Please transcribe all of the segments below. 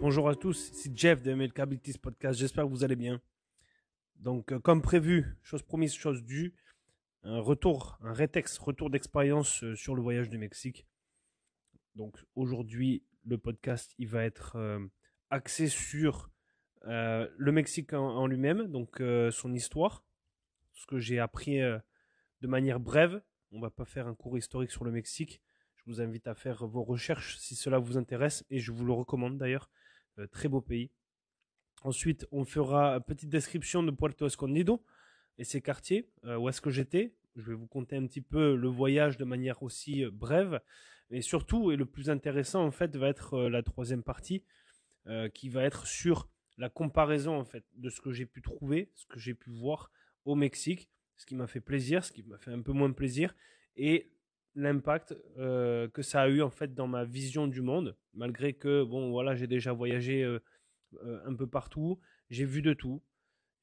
Bonjour à tous, c'est Jeff de Capabilities Podcast. J'espère que vous allez bien. Donc, euh, comme prévu, chose promise, chose due, un retour, un rétex, retour d'expérience euh, sur le voyage du Mexique. Donc, aujourd'hui, le podcast, il va être euh, axé sur le Mexique en, lui-même, donc son histoire, ce que j'ai appris de manière brève. On ne va pas faire un cours historique sur le Mexique, je vous invite à faire vos recherches si cela vous intéresse et je vous le recommande d'ailleurs. Euh, très beau pays. Ensuite, on fera une petite description de Puerto Escondido et ses quartiers, euh, où est-ce que j'étais. Je vais vous conter un petit peu le voyage de manière aussi euh, brève. Et surtout, et le plus intéressant en fait, va être la troisième partie qui va être sur la comparaison en fait de ce que j'ai pu trouver, ce que j'ai pu voir au Mexique, ce qui m'a fait plaisir, ce qui m'a fait un peu moins plaisir, et l'impact euh, que ça a eu en fait dans ma vision du monde, malgré que bon voilà j'ai déjà voyagé euh, euh, un peu partout, j'ai vu de tout,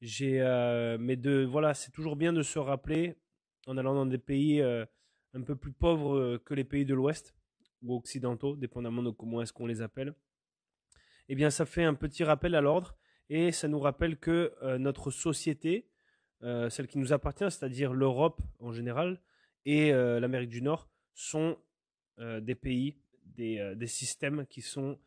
j'ai mais de voilà c'est toujours bien de se rappeler en allant dans des pays un peu plus pauvres que les pays de l'Ouest ou occidentaux, dépendamment de comment est-ce qu'on les appelle. Eh bien ça fait un petit rappel à l'ordre et ça nous rappelle que notre société, celle qui nous appartient, c'est-à-dire l'Europe en général, et euh, l'Amérique du Nord sont euh, des pays, euh, des, systèmes qui sont,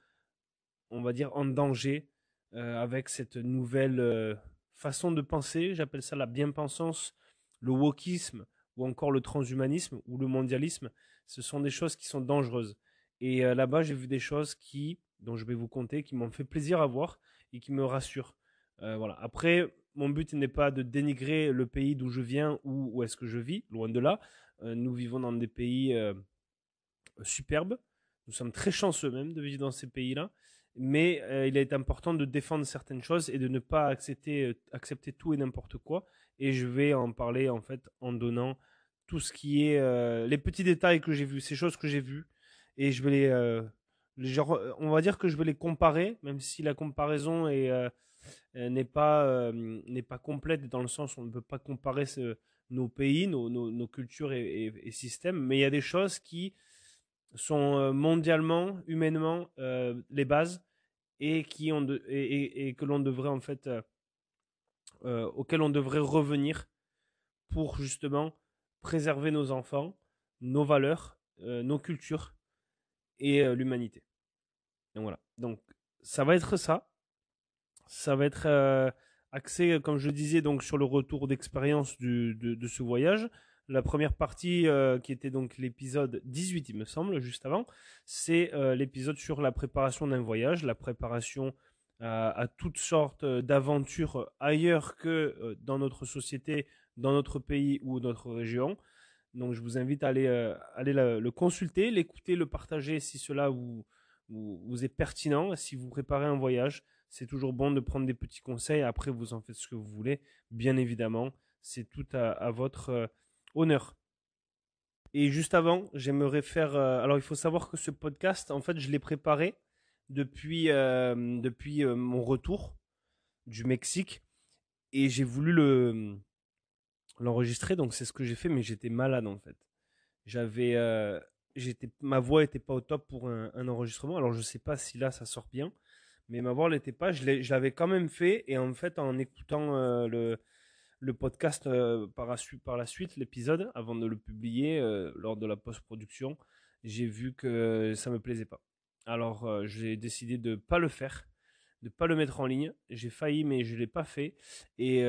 on va dire, en danger avec cette nouvelle façon de penser. J'appelle ça la bien-pensance, le wokisme ou encore le transhumanisme ou le mondialisme. Ce sont des choses qui sont dangereuses. Et là-bas, j'ai vu des choses qui, dont je vais vous conter, qui m'ont fait plaisir à voir et qui me rassurent. voilà. Après, mon but n'est pas de dénigrer le pays d'où je viens ou où est-ce que je vis, loin de là. Euh, nous vivons dans des pays euh, superbes. Nous sommes très chanceux même de vivre dans ces pays-là. Mais euh, il est important de défendre certaines choses et de ne pas accepter, accepter tout et n'importe quoi. Et je vais en parler en fait en donnant tout ce qui est les petits détails que j'ai vus, ces choses que j'ai vues, et je vais les, genre, on va dire que je vais les comparer, même si la comparaison n'est pas n'est pas complète dans le sens où on ne peut pas comparer ce, nos pays, nos, cultures et, systèmes, mais il y a des choses qui sont euh, mondialement, humainement, euh, les bases et, qui ont et, que l'on devrait en fait, euh, euh, auxquelles on devrait revenir pour justement préserver nos enfants, nos valeurs, nos cultures et l'humanité. Donc voilà. Donc ça va être ça. Ça va être axé, euh, comme je disais, donc sur le retour d'expérience de, ce voyage. La première partie, euh, qui était donc l'épisode 18, il me semble, juste avant, c'est euh, l'épisode sur la préparation d'un voyage, la préparation à toutes sortes d'aventures ailleurs que dans notre société, dans notre pays ou notre région. Donc je vous invite à aller, aller le consulter, l'écouter, le partager si cela vous, vous est pertinent, si vous préparez un voyage, c'est toujours bon de prendre des petits conseils. Après, vous en faites ce que vous voulez, bien évidemment. C'est tout à, votre euh, honneur. Et juste avant, j'aimerais faire. Euh, alors, il faut savoir que ce podcast, en fait, je l'ai préparé depuis, euh, depuis mon retour du Mexique. Et j'ai voulu le l'enregistrer, donc c'est ce que j'ai fait, mais j'étais malade en fait. J'avais, j'étais, ma voix n'était pas au top pour un, un enregistrement. Alors je ne sais pas si là ça sort bien, mais ma voix l'était pas. Je l'avais quand même fait et en fait en écoutant euh, le, le podcast euh, par, la suite, par la suite, l'épisode, avant de le publier euh, lors de la post-production, j'ai vu que ça me plaisait pas. Alors j'ai décidé de pas le faire, de pas le mettre en ligne. J'ai failli mais je l'ai pas fait et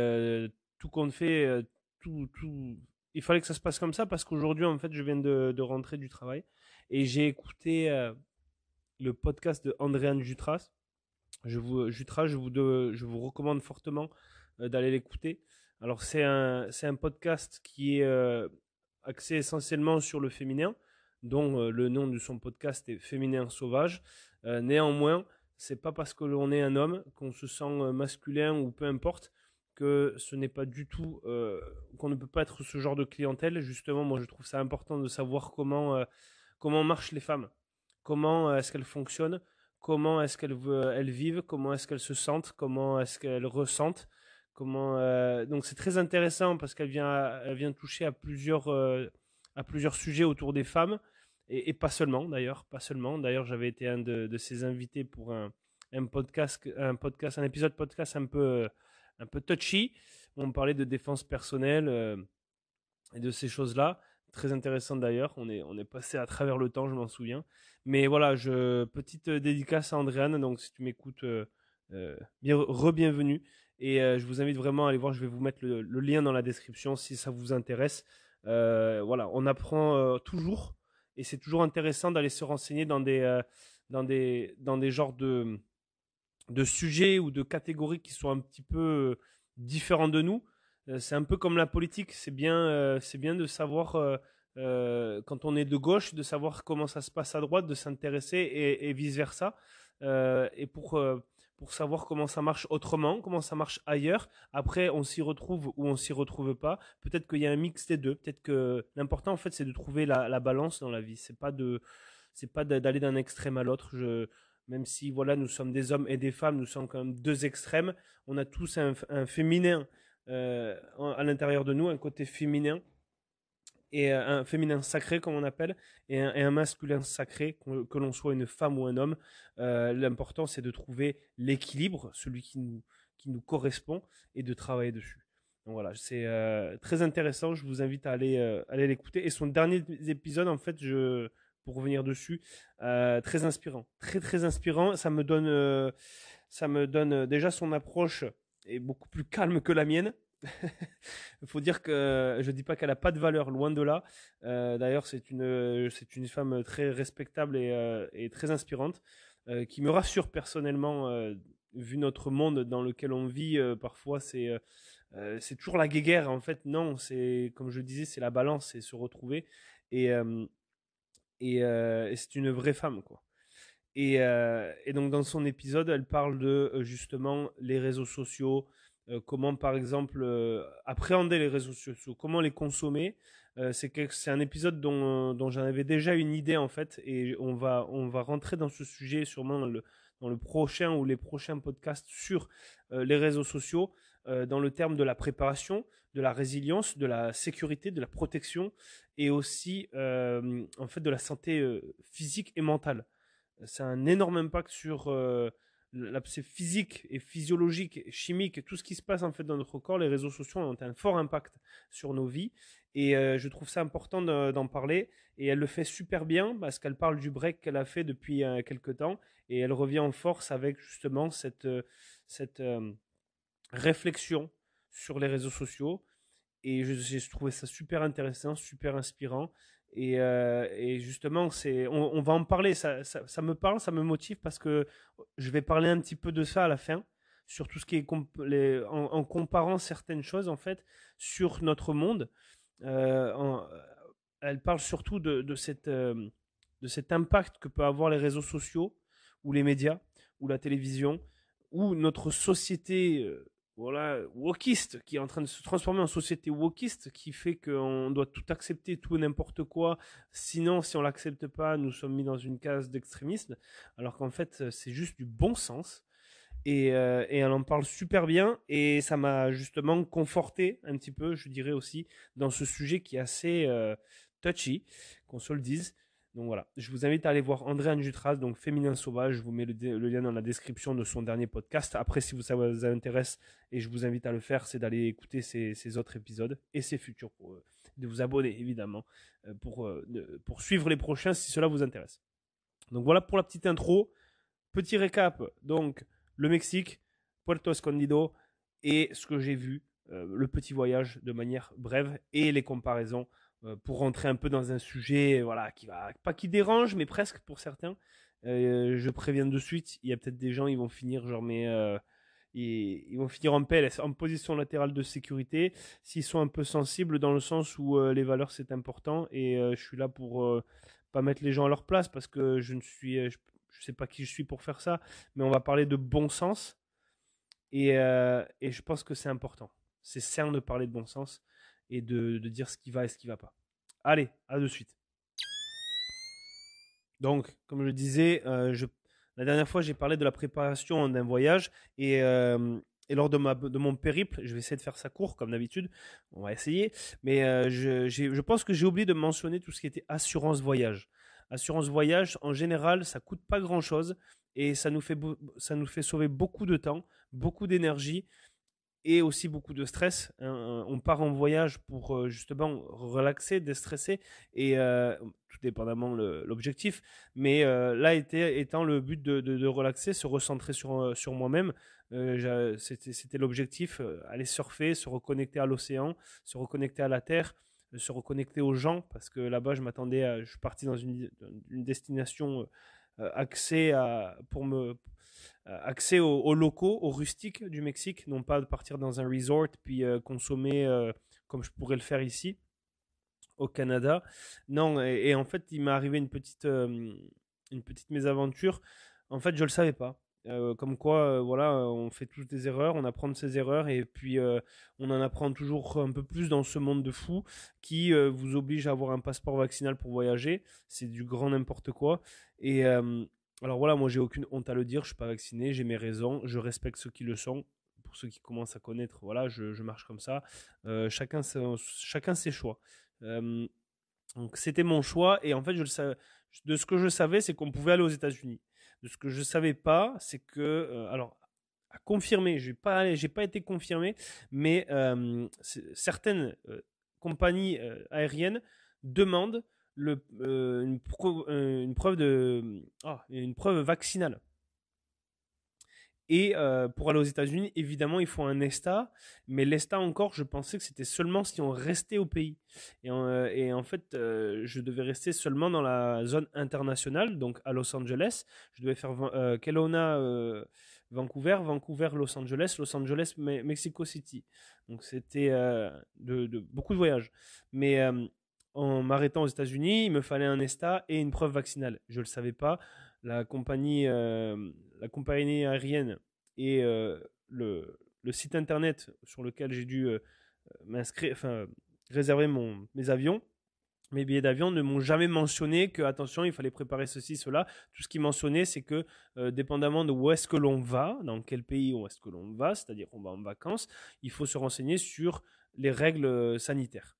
tout compte fait, tout, tout, il fallait que ça se passe comme ça parce qu'aujourd'hui, en fait, je viens de, de rentrer du travail et j'ai écouté le podcast de Andréane Jutras je vous, euh, Jutra, je vous, je vous recommande fortement euh, d'aller l'écouter. Alors, c'est un, un, podcast qui est euh, axé essentiellement sur le féminin, dont le nom de son podcast est Féminin Sauvage. néanmoins, c'est pas parce que l'on est un homme qu'on se sent masculin ou peu importe que ce n'est pas du tout qu'on ne peut pas être ce genre de clientèle. Justement, moi je trouve ça important de savoir comment comment marchent les femmes, comment est-ce qu'elles fonctionnent, comment est-ce qu'elles elles vivent, comment est-ce qu'elles se sentent, comment est-ce qu'elles ressentent. Euh, donc c'est très intéressant parce qu'elle vient, toucher à plusieurs, euh, à plusieurs sujets autour des femmes et, pas seulement d'ailleurs, pas seulement. D'ailleurs, j'avais été un de, ses invités pour un, un, podcast, un podcast, un épisode podcast un peu, un peu touchy. Où on parlait de défense personnelle euh, et de ces choses-là très intéressante d'ailleurs. On est, on est passé à travers le temps, je m'en souviens. Mais voilà, je, petite euh, dédicace à Andréane. Donc, si tu m'écoutes, euh, euh, re-bienvenue. Et je vous invite vraiment à aller voir. Je vais vous mettre le, lien dans la description si ça vous intéresse. voilà, on apprend toujours. Et c'est toujours intéressant d'aller se renseigner dans des, dans des, dans des genres de, de sujets ou de catégories qui sont un petit peu différents de nous euh, c'est un peu comme la politique, c'est bien, euh, c'est bien de savoir, euh, quand on est de gauche, de savoir comment ça se passe à droite, de s'intéresser et, vice-versa. et pour, pour savoir comment ça marche autrement, comment ça marche ailleurs. Après, on s'y retrouve ou on s'y retrouve pas. Peut-être qu'il y a un mix des deux. Peut-être que l'important, en fait, c'est de trouver la, balance dans la vie. C'est pas de, c'est pas d'aller d'un extrême à l'autre. Je, même si voilà, nous sommes des hommes et des femmes, nous sommes quand même deux extrêmes. On a tous un féminin euh, à l'intérieur de nous, un côté féminin, et euh, un féminin sacré, comme on appelle, et un, masculin sacré, que, l'on soit une femme ou un homme. Euh, l'important, c'est de trouver l'équilibre, celui qui nous, qui nous correspond, et de travailler dessus. Donc voilà, c'est très intéressant. Je vous invite à aller aller l'écouter. Et son dernier épisode, en fait, je pour revenir dessus, très inspirant, très très inspirant. Ça me donne ça me donne déjà son approche est beaucoup plus calme que la mienne. il faut dire que je dis pas qu'elle a pas de valeur, loin de là. Euh, d'ailleurs, c'est une c'est une femme très respectable et, euh, et très inspirante euh, qui me rassure personnellement vu notre monde dans lequel on vit. parfois, c'est c'est toujours la guéguerre en fait. Non, c'est comme je disais, c'est la balance, c'est se retrouver et, et c'est une vraie femme quoi. Euh, et, donc dans son épisode, elle parle de euh, justement les réseaux sociaux, euh, comment par exemple appréhender les réseaux sociaux, comment les consommer. c'est un épisode dont, dont j'en avais déjà une idée en fait, et on va, on va rentrer dans ce sujet sûrement dans le, dans le prochain ou les prochains podcasts sur les réseaux sociaux, dans le terme de la préparation, de la résilience, de la sécurité, de la protection, et aussi en fait de la santé physique et mentale. C'est un énorme impact sur euh, la physique et physiologique, chimique, tout ce qui se passe en fait dans notre corps. Les réseaux sociaux ont un fort impact sur nos vies et euh, je trouve ça important d'en parler. Et elle le fait super bien parce qu'elle parle du break qu'elle a fait depuis euh, quelque quelques temps et elle revient en force avec justement cette, cette réflexion sur les réseaux sociaux. Et j'ai trouvé ça super intéressant, super inspirant. Euh, et, justement, c'est, on, va en parler. Ça, ça, me parle, ça me motive parce que je vais parler un petit peu de ça à la fin, sur tout ce qui est en, comparant certaines choses en fait sur notre monde. Euh, euh, elle parle surtout de, de, cette, de cet impact que peuvent avoir les réseaux sociaux ou les médias ou la télévision ou notre société voilà, wokiste, qui est en train de se transformer en société wokiste, qui fait qu'on doit tout accepter, tout et n'importe quoi. Sinon, si on l'accepte pas, nous sommes mis dans une case d'extrémisme. Alors qu'en fait, c'est juste du bon sens. Et, euh, elle en parle super bien et ça m'a justement conforté un petit peu, je dirais aussi, dans ce sujet qui est assez euh, touchy, qu'on se le dise. Donc voilà, je vous invite à aller voir André Anjutras, donc Féminin Sauvage. Je vous mets le, lien dans la description de son dernier podcast. Après, si vous, ça vous intéresse, et je vous invite à le faire, c'est d'aller écouter ses, autres épisodes et ses futurs, de vous abonner évidemment, euh, pour, euh, pour suivre les prochains si cela vous intéresse. Donc voilà pour la petite intro. Petit récap, donc le Mexique, Puerto Escondido et ce que j'ai vu, euh, le petit voyage de manière brève et les comparaisons euh, pour rentrer un peu dans un sujet voilà qui va pas qui dérange mais presque pour certains euh, je préviens de suite il y a peut-être des gens ils vont finir genre mais euh, ils, vont finir en en position latérale de sécurité s'ils sont un peu sensibles dans le sens où les valeurs c'est important et je suis là pour pas mettre les gens à leur place parce que je ne suis je, sais pas qui je suis pour faire ça mais on va parler de bon sens et, et je pense que c'est important c'est sain de parler de bon sens et de, de dire ce qui va et ce qui va pas. Allez, à de suite. Donc, comme je le disais, euh, je, la dernière fois, j'ai parlé de la préparation d'un voyage et, euh, et lors de, ma, de, mon périple, je vais essayer de faire ça court comme d'habitude, on va essayer, mais euh, je, je, pense que j'ai oublié de mentionner tout ce qui était assurance voyage. Assurance voyage, en général, ça coûte pas grand-chose et ça nous, fait, ça nous fait sauver beaucoup de temps, beaucoup d'énergie et aussi beaucoup de stress. Hein, euh, on part en voyage pour euh, justement relaxer, déstresser, et euh, tout dépendamment l'objectif. Mais là, étant le but de, relaxer, se recentrer sur, sur moi-même, c'était l'objectif, aller surfer, se reconnecter à l'océan, se reconnecter à la terre se reconnecter aux gens parce que là-bas je m'attendais je suis parti dans une, destination axée à, pour me euh, accès aux, locaux, aux rustiques du Mexique, non pas de partir dans un resort puis euh, consommer euh, comme je pourrais le faire ici au Canada. Non, et, en fait, il m'est arrivé une petite, une petite mésaventure. En fait, je le savais pas. comme quoi, voilà, on fait toutes des erreurs, on apprend de ses erreurs, et puis on en apprend toujours un peu plus dans ce monde de fous qui vous oblige à avoir un passeport vaccinal pour voyager. C'est du grand n'importe quoi. Et, alors voilà, moi j'ai aucune honte à le dire, je suis pas vacciné, j'ai mes raisons, je respecte ceux qui le sont. Pour ceux qui commencent à connaître, voilà, je, marche comme ça. Euh, chacun, euh, chacun ses choix. donc c'était mon choix et en fait, je le de ce que je savais, c'est qu'on pouvait aller aux États-Unis. De ce que je savais pas, c'est que euh, alors à confirmer, j'ai pas j'ai pas été confirmé, mais certaines compagnies aériennes demandent le, euh, une, preuve, une, preuve de, euh, ah, une preuve vaccinale. Et euh, pour aller aux États-Unis, évidemment, il faut un ESTA. Mais l'ESTA encore, je pensais que c'était seulement si on restait au pays. Et, en fait, je devais rester seulement dans la zone internationale, donc à Los Angeles. Je devais faire Kelowna, Vancouver, Vancouver, Los Angeles, Los Angeles, Mexico City. Donc c'était de, de, beaucoup de voyages. Mais en m'arrêtant aux États-Unis, il me fallait un ESTA et une preuve vaccinale. Je ne le savais pas. La compagnie, euh, la compagnie aérienne et euh, le, site internet sur lequel j'ai dû euh, enfin, réserver mes avions, mes billets d'avion ne m'ont jamais mentionné que, attention, il fallait préparer ceci, cela. Tout ce qui mentionnait, c'est que, dépendamment de où est-ce que l'on va, dans quel pays où est-ce que l'on va, c'est-à-dire qu'on va en vacances, il faut se renseigner sur les règles sanitaires.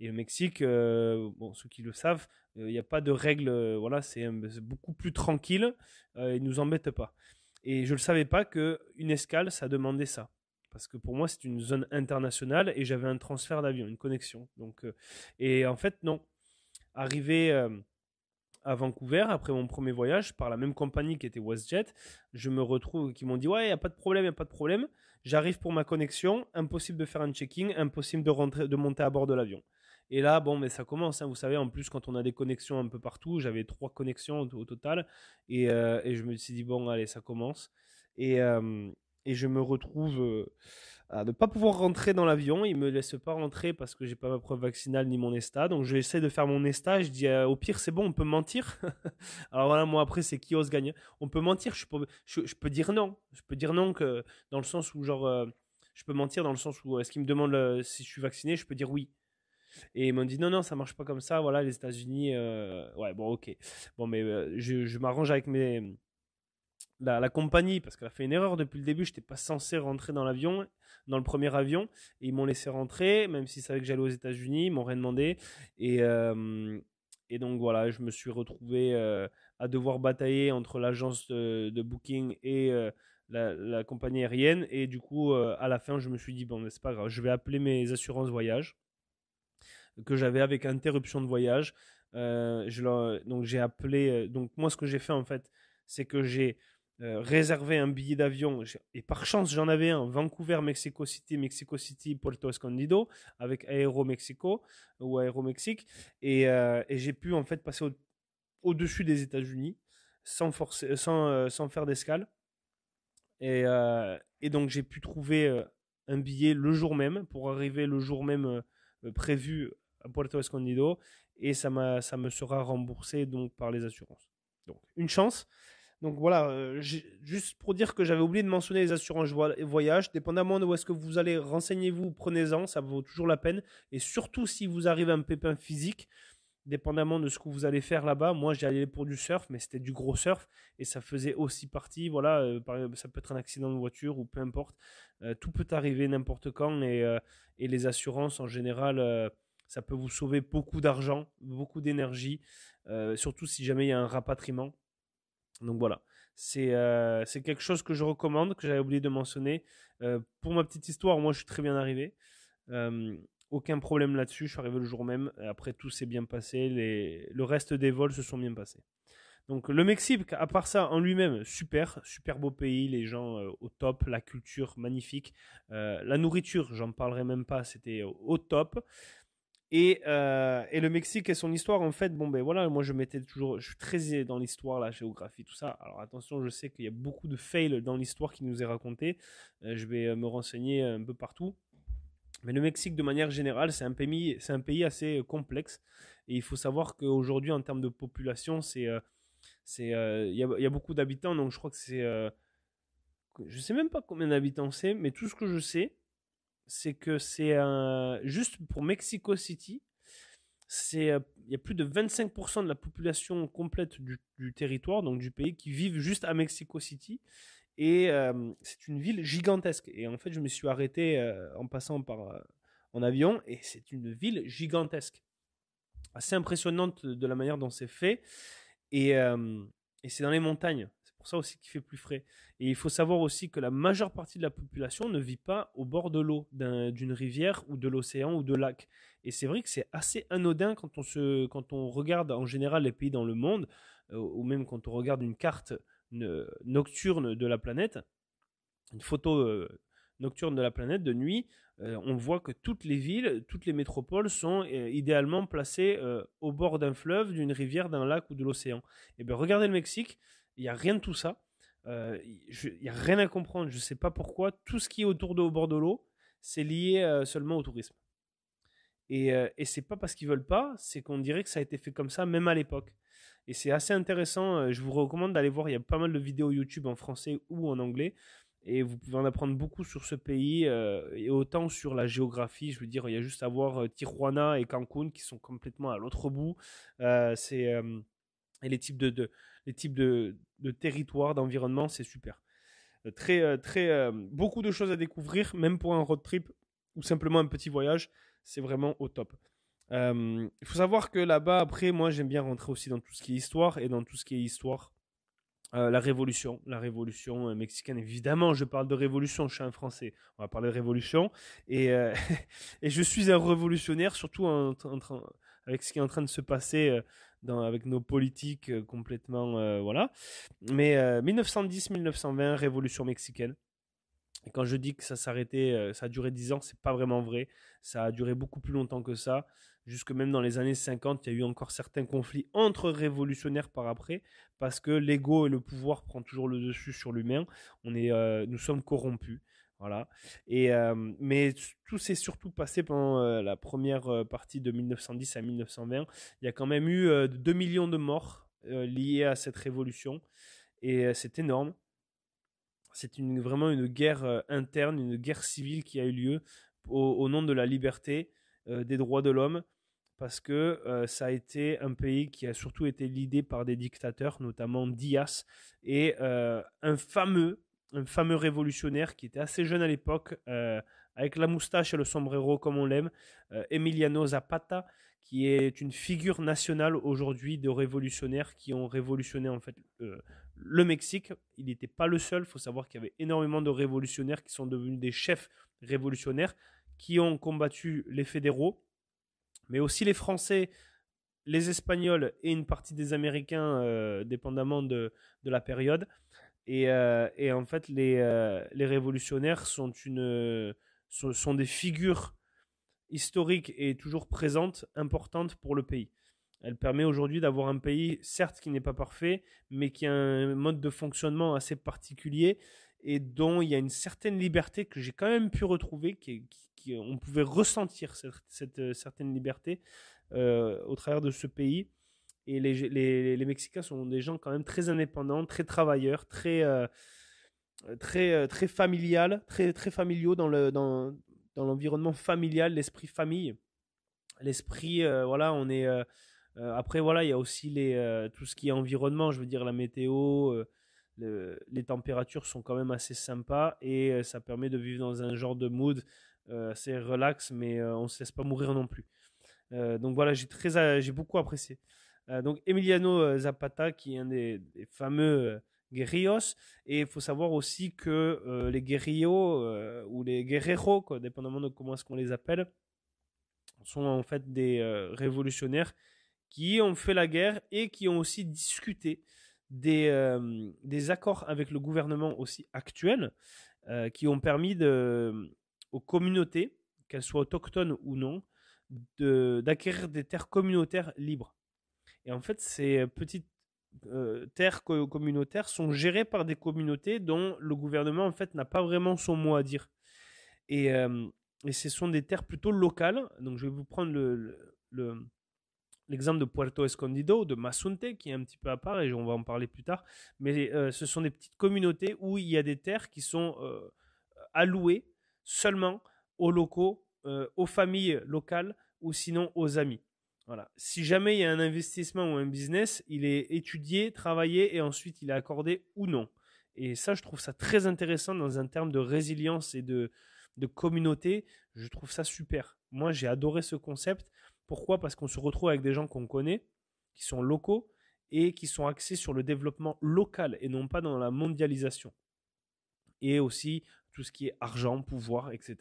Et le Mexique, euh, bon, ceux qui le savent, euh, il n'y a pas de règles, euh, voilà, c'est beaucoup plus tranquille, ils nous embêtent pas. Et je ne savais pas que une escale, ça demandait ça. Parce que pour moi, c'est une zone internationale et j'avais un transfert d'avion, une connexion. Donc, et en fait, non. Arrivé à Vancouver après mon premier voyage par la même compagnie qui était WestJet. Je me retrouve qui m'ont dit ouais, il n'y a pas de problème, il n'y a pas de problème. J'arrive pour ma connexion, impossible de faire un checking, impossible de, rentrer, de monter à bord de l'avion. Et là, bon, mais ça commence. Hein, vous savez, en plus, quand on a des connexions un peu partout, j'avais trois connexions au, total. Euh, et, je me suis dit, bon, allez, ça commence. Et, euh, je me retrouve. Euh, de ne pas pouvoir rentrer dans l'avion. Ils me laissent pas rentrer parce que j'ai pas ma preuve vaccinale ni mon ESTA. Donc j'essaie de faire mon ESTA. Je dis euh, au pire, c'est bon, on peut mentir. Alors voilà, moi après, c'est qui ose gagner. On peut mentir. Je peux, dire non. Je peux dire non que dans le sens où, genre, euh, je peux mentir dans le sens où euh, est-ce qu'ils me demandent si je suis vacciné Je peux dire oui. Et ils m'ont dit non, non, ça marche pas comme ça. Voilà, les États-Unis. ouais, bon, ok. Bon, mais je m'arrange avec mes la, compagnie, parce qu'elle a fait une erreur depuis le début, je n'étais pas censé rentrer dans l'avion, dans le premier avion, et ils m'ont laissé rentrer, même s'ils savaient que j'allais aux États-Unis, ils m'ont rien demandé. Et, euh, et donc voilà, je me suis retrouvé euh, à devoir batailler entre l'agence de, booking et euh, la, compagnie aérienne. Et du coup, à la fin, je me suis dit, bon, c'est pas grave, je vais appeler mes assurances voyage que j'avais avec interruption de voyage. Je donc j'ai appelé, donc moi ce que j'ai fait en fait, c'est que j'ai euh, réserver un billet d'avion, et par chance j'en avais un, Vancouver, Mexico City, Mexico City, Puerto Escondido, avec Aero Mexico ou Aero Mexique, euh, et, j'ai pu en fait passer au, dessus des États-Unis sans, forcer, euh, sans, sans faire d'escale. Et, et, donc j'ai pu trouver un billet le jour même, pour arriver le jour même prévu à Puerto Escondido, et ça, ça me sera remboursé donc par les assurances. Donc une chance. Donc voilà, euh, juste pour dire que j'avais oublié de mentionner les assurances voyage. Dépendamment de où est-ce que vous allez, renseignez-vous, prenez-en, ça vaut toujours la peine. Et surtout si vous arrivez à un pépin physique, dépendamment de ce que vous allez faire là-bas. Moi, j'y allais pour du surf, mais c'était du gros surf et ça faisait aussi partie. Voilà, euh, ça peut être un accident de voiture ou peu importe. Euh, tout peut arriver n'importe quand et, et, les assurances en général, ça peut vous sauver beaucoup d'argent, beaucoup d'énergie, surtout si jamais il y a un rapatriement. Donc voilà, euh, c'est quelque chose que je recommande, que j'avais oublié de mentionner. Euh, pour ma petite histoire, moi je suis très bien arrivé. aucun problème là-dessus, je suis arrivé le jour même. Après tout s'est bien passé, les... le reste des vols se sont bien passés. Donc le Mexique, à part ça, en lui-même, super, super beau pays, les gens euh, au top, la culture magnifique, la nourriture, j'en parlerai même pas, c'était au top. Et, euh, et, le Mexique et son histoire, en fait, bon ben voilà, moi je m'étais toujours, je suis très dans l'histoire, la géographie, tout ça. Alors attention, je sais qu'il y a beaucoup de fails dans l'histoire qui nous est racontée. Euh, je vais euh, me renseigner un peu partout. Mais le Mexique, de manière générale, c'est un pays, c'est un pays assez complexe. Et il faut savoir qu'aujourd'hui, en termes de population, c'est, c'est, il y, a, y a beaucoup d'habitants, donc je crois que c'est, je sais même pas combien d'habitants c'est, mais tout ce que je sais, c'est que c'est juste pour Mexico City, c'est euh, il y a plus de 25% de la population complète du, territoire, donc du pays, qui vivent juste à Mexico City. Et euh, c'est une ville gigantesque. Et en fait, je me suis arrêté euh, en passant par, en avion, et c'est une ville gigantesque. Assez impressionnante de la manière dont c'est fait. et c'est dans les montagnes pour ça aussi qu'il fait plus frais. Et il faut savoir aussi que la majeure partie de la population ne vit pas au bord de l'eau, d'une rivière ou de l'océan ou de lac. Et c'est vrai que c'est assez anodin quand on, se, quand on regarde en général les pays dans le monde, euh, ou même quand on regarde une carte nocturne de la planète, une photo euh, nocturne de la planète de nuit, euh, on voit que toutes les villes, toutes les métropoles sont idéalement placées au bord d'un fleuve, d'une rivière, d'un lac ou de l'océan. Et eh bien regardez le Mexique, il n'y a rien de tout ça. Euh, il n'y a rien à comprendre. Je ne sais pas pourquoi. Tout ce qui est autour de au bord de l'eau, c'est lié euh, seulement au tourisme. Et, ce euh, et c'est pas parce qu'ils veulent pas, c'est qu'on dirait que ça a été fait comme ça, même à l'époque. Et c'est assez intéressant. je vous recommande d'aller voir. Il y a pas mal de vidéos YouTube en français ou en anglais. Et vous pouvez en apprendre beaucoup sur ce pays et autant sur la géographie. Je veux dire, il y a juste à voir Tijuana et Cancun qui sont complètement à l'autre bout. c'est et les types de, de les types de, de territoires, d'environnement, c'est super. Euh, très, euh, très, euh, beaucoup de choses à découvrir, même pour un road trip ou simplement un petit voyage, c'est vraiment au top. Il faut savoir que là-bas, après, moi j'aime bien rentrer aussi dans tout ce qui est histoire et dans tout ce qui est histoire. la révolution, la révolution mexicaine. Évidemment, je parle de révolution, je suis un Français. On va parler de révolution. Et, et je suis un révolutionnaire, surtout avec ce qui est en train de se passer avec nos politiques euh, complètement. Euh, voilà. Mais 1910-1920, euh, révolution mexicaine. Et quand je dis que ça s'arrêtait, ça a duré 10 ans, c'est pas vraiment vrai. Ça a duré beaucoup plus longtemps que ça. Jusque même dans les années 50, il y a eu encore certains conflits entre révolutionnaires par après, parce que l'ego et le pouvoir prend toujours le dessus sur l'humain. On est, nous sommes corrompus. Voilà. Et, mais tout s'est surtout passé pendant la première partie de 1910 à 1920. Il y a quand même eu 2 millions de morts liés à cette révolution. Et c'est énorme. C'est vraiment une guerre interne, une guerre civile qui a eu lieu au, nom de la liberté, des droits de l'homme, parce que ça a été un pays qui a surtout été lidé par des dictateurs, notamment Diaz, et un fameux un fameux révolutionnaire qui était assez jeune à l'époque, euh, avec la moustache et le sombrero comme on l'aime, euh, Emiliano Zapata, qui est une figure nationale aujourd'hui de révolutionnaires qui ont révolutionné en fait le Mexique. Il n'était pas le seul, il faut savoir qu'il y avait énormément de révolutionnaires qui sont devenus des chefs révolutionnaires, qui ont combattu les fédéraux, mais aussi les Français, les Espagnols et une partie des Américains, euh, dépendamment de la période. Euh, et, en fait, les, euh, révolutionnaires sont, une, euh, des figures historiques et toujours présentes, importantes pour le pays. Elle permet aujourd'hui d'avoir un pays, certes, qui n'est pas parfait, mais qui a un mode de fonctionnement assez particulier et dont il y a une certaine liberté que j'ai quand même pu retrouver, qui, on pouvait ressentir cette, certaine liberté au travers de ce pays et les, Mexicains sont des gens quand même très indépendants, très travailleurs, très, euh, très, euh, très familial, très, très familiaux dans le, dans, dans l'environnement familial, l'esprit famille, l'esprit, euh, voilà, on est, après, voilà, il y a aussi les, tout ce qui est environnement, je veux dire la météo, les températures sont quand même assez sympas et ça permet de vivre dans un genre de mood assez relax, mais on ne se laisse pas mourir non plus. donc voilà, j'ai très, j'ai beaucoup apprécié. Euh, donc Emiliano euh, Zapata, qui est un des, fameux euh, guerrillos. Et il faut savoir aussi que les guerrillos, ou les guerreros, quoi, dépendamment de comment est-ce qu'on les appelle, sont en fait des révolutionnaires qui ont fait la guerre et qui ont aussi discuté des, accords avec le gouvernement aussi actuel, qui ont permis aux communautés, qu'elles soient autochtones ou non, d'acquérir des terres communautaires libres. Et en fait, ces euh, petites euh, terres communautaires sont gérées par des communautés dont le gouvernement en fait n'a pas vraiment son mot à dire. Et, euh, ce sont des terres plutôt locales. Donc je vais vous prendre le, l'exemple de Puerto Escondido, de Masunte, qui est un petit peu à part et on va en parler plus tard. Mais ce sont des petites communautés où il y a des terres qui sont allouées seulement aux locaux, aux familles locales ou sinon aux amis. Voilà. Si jamais il y a un investissement ou un business, il est étudié, travaillé et ensuite il est accordé ou non. Et ça, je trouve ça très intéressant dans un terme de résilience et de, de communauté. Je trouve ça super. Moi, j'ai adoré ce concept. Pourquoi Parce qu'on se retrouve avec des gens qu'on connaît, qui sont locaux et qui sont axés sur le développement local et non pas dans la mondialisation. Et aussi tout ce qui est argent, pouvoir, etc.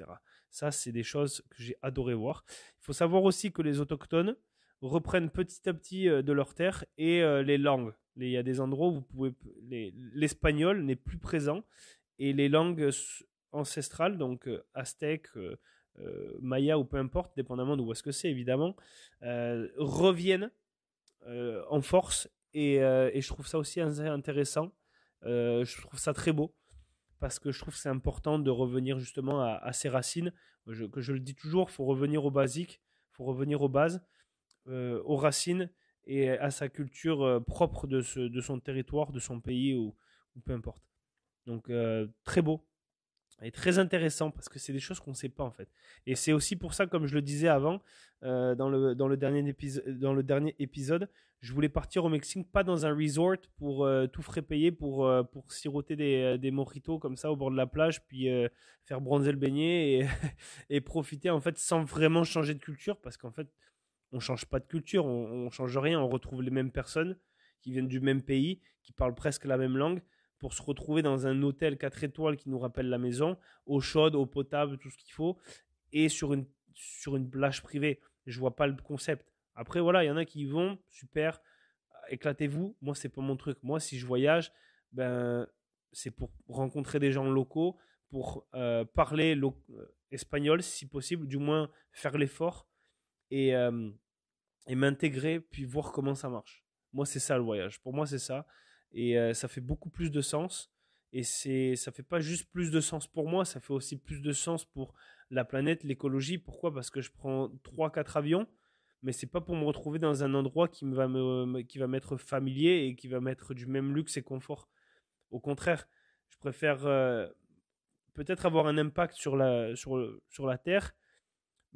Ça, c'est des choses que j'ai adoré voir. Il faut savoir aussi que les autochtones, reprennent petit à petit euh, de leur terre et euh, les langues. Il y a des endroits où vous pouvez l'espagnol n'est plus présent et les langues ancestrales, donc euh, aztèques, mayas maya ou peu importe, dépendamment d'où est-ce que c'est évidemment, reviennent en force et, je trouve ça aussi intéressant. je trouve ça très beau parce que je trouve c'est important de revenir justement à, à ses racines. Je, que je le dis toujours, faut revenir aux basiques, faut revenir aux bases. Euh, aux racines et à sa culture euh, propre de, ce, de son territoire, de son pays ou, peu importe. Donc euh, très beau et très intéressant parce que c'est des choses qu'on ne sait pas en fait. Et c'est aussi pour ça, comme je le disais avant, dans, le, dans, le dernier dans le dernier épisode, je voulais partir au Mexique, pas dans un resort pour tout frais payé, pour, pour siroter des, des mojitos comme ça au bord de la plage, puis faire bronzer le beignet et, profiter en fait sans vraiment changer de culture parce qu'en fait, on change pas de culture, on, ne change rien, on retrouve les mêmes personnes qui viennent du même pays, qui parlent presque la même langue, pour se retrouver dans un hôtel 4 étoiles qui nous rappelle la maison, eau chaude, eau potable, tout ce qu'il faut, et sur une, sur une plage privée. Je vois pas le concept. Après, voilà, il y en a qui y vont, super, éclatez-vous. Moi, c'est pas mon truc. Moi, si je voyage, ben, c'est pour rencontrer des gens locaux, pour euh, parler euh, espagnol si possible, du moins faire l'effort et, et m'intégrer, puis voir comment ça marche. Moi, c'est ça le voyage. Pour moi, c'est ça. Et ça fait beaucoup plus de sens. Et c'est, ça fait pas juste plus de sens pour moi, ça fait aussi plus de sens pour la planète, l'écologie. Pourquoi Parce que je prends 3-4 avions, mais c'est pas pour me retrouver dans un endroit qui, me va me, qui va m'être familier et qui va m'être du même luxe et confort. Au contraire, je préfère peut-être avoir un impact sur la, sur, sur la Terre,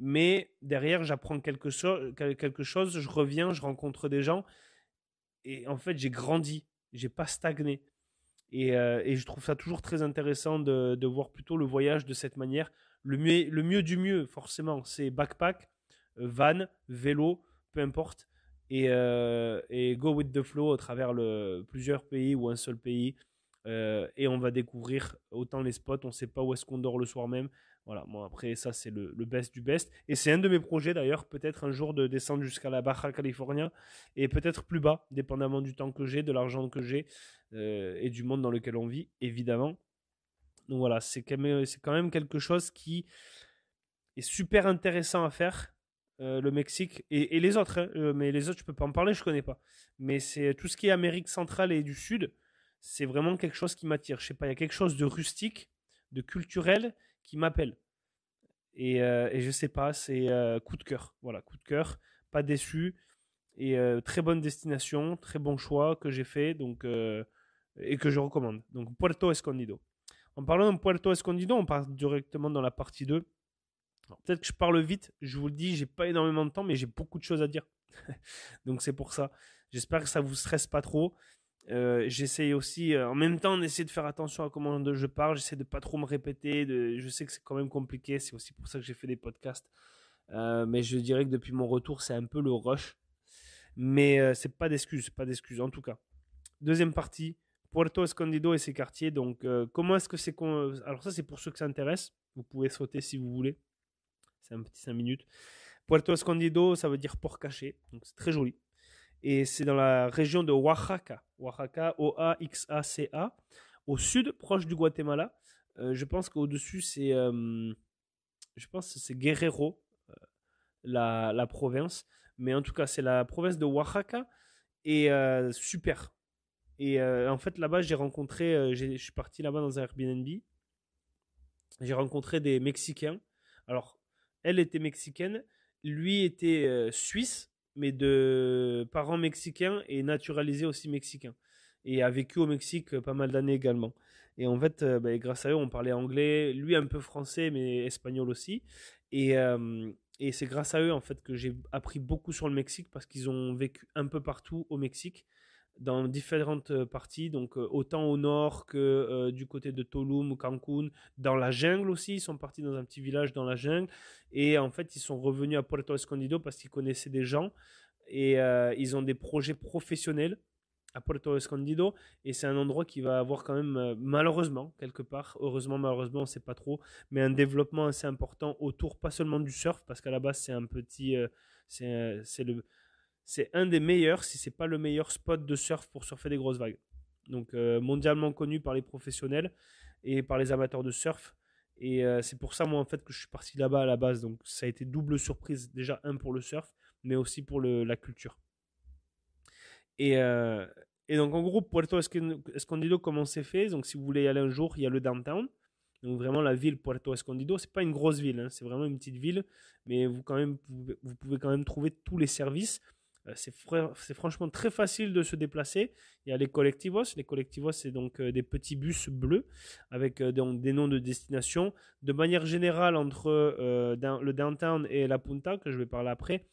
mais derrière, j'apprends quelque, quelque chose, je reviens, je rencontre des gens, et en fait, j'ai grandi, j'ai pas stagné. Et, euh, je trouve ça toujours très intéressant de, voir plutôt le voyage de cette manière. Le mieux, le mieux du mieux, forcément, c'est backpack, euh, van, vélo, peu importe, et, euh, go with the flow à travers le, plusieurs pays ou un seul pays. et on va découvrir autant les spots, on ne sait pas où est-ce qu'on dort le soir même, voilà, moi après ça c'est le, best du best. Et c'est un de mes projets d'ailleurs, peut-être un jour de descendre jusqu'à la Baja California et peut-être plus bas, dépendamment du temps que j'ai, de l'argent que j'ai euh, et du monde dans lequel on vit, évidemment. Donc voilà, c'est quand, même, quand même quelque chose qui est super intéressant à faire. Euh, le Mexique et, les autres, hein. euh, mais les autres je peux pas en parler, je connais pas. Mais c'est tout ce qui est Amérique centrale et du Sud, c'est vraiment quelque chose qui m'attire. Je sais pas, il y a quelque chose de rustique, de culturel qui m'appelle, euh, Et, je sais pas, c'est euh, coup de cœur. Voilà, coup de cœur, pas déçu. Et euh, très bonne destination, très bon choix que j'ai fait donc, et que je recommande. Donc Puerto Escondido. En parlant de Puerto Escondido, on part directement dans la partie 2. Peut-être que je parle vite, je vous le dis, j'ai pas énormément de temps, mais j'ai beaucoup de choses à dire. Donc c'est pour ça. J'espère que ça vous stresse pas trop. Euh, j'essaie aussi, euh, en même temps, d'essayer de faire attention à comment je parle. J'essaie de pas trop me répéter. De, je sais que c'est quand même compliqué. C'est aussi pour ça que j'ai fait des podcasts. Euh, mais je dirais que depuis mon retour, c'est un peu le rush. Mais euh, c'est pas d'excuse, pas d'excuse en tout cas. Deuxième partie, Puerto Escondido et ses quartiers. Donc, comment est-ce que c'est Alors ça, c'est pour ceux que ça intéresse. Vous pouvez sauter si vous voulez. C'est un petit 5 minutes. Puerto Escondido, ça veut dire port caché. Donc c'est très joli et c'est dans la région de Oaxaca. Oaxaca, O-A-X-A-C-A, au sud, proche du Guatemala. Euh, je pense qu'au-dessus, c'est euh, Guerrero, euh, la, la, province. Mais en tout cas, c'est la province de Oaxaca. Et super. Et en fait, là-bas, j'ai rencontré, je suis parti là-bas dans un Airbnb. J'ai rencontré des Mexicains. Alors, elle était mexicaine, lui était suisse mais de parents mexicains et naturalisé aussi mexicain. Et a vécu au Mexique euh, pas mal d'années également. Et en fait, euh, bah, grâce à eux, on parlait anglais, lui un peu français, mais espagnol aussi. Et, euh, et c'est grâce à eux, en fait, que j'ai appris beaucoup sur le Mexique parce qu'ils ont vécu un peu partout au Mexique dans différentes euh, parties, donc euh, autant au nord que euh, du côté de Tulum, Cancun, dans la jungle aussi. Ils sont partis dans un petit village dans la jungle et en fait ils sont revenus à Puerto Escondido parce qu'ils connaissaient des gens et ils ont des projets professionnels à Puerto Escondido et c'est un endroit qui va avoir quand même malheureusement quelque part heureusement malheureusement on sait pas trop mais un développement assez important autour pas seulement du surf parce qu'à la base c'est un petit c'est le c'est un des meilleurs, si c'est pas le meilleur spot de surf pour surfer des grosses vagues. Donc euh, mondialement connu par les professionnels et par les amateurs de surf. Et euh, c'est pour ça, moi, en fait, que je suis parti là-bas à la base. Donc ça a été double surprise. Déjà, un pour le surf, mais aussi pour la culture. Euh, et, donc, en gros, Puerto Escondido, comment c'est fait Donc, si vous voulez y aller un jour, il y a le downtown. Donc vraiment la ville Puerto Escondido, c'est pas une grosse ville, hein, c'est vraiment une petite ville, mais vous quand même vous pouvez quand même trouver tous les services. Euh, c'est franchement très facile de se déplacer. Il y a les collectivos Les collectivos c'est donc euh, des petits bus bleus avec euh, donc, des noms de destination. De manière générale, entre le downtown et la Punta, que je vais parler après,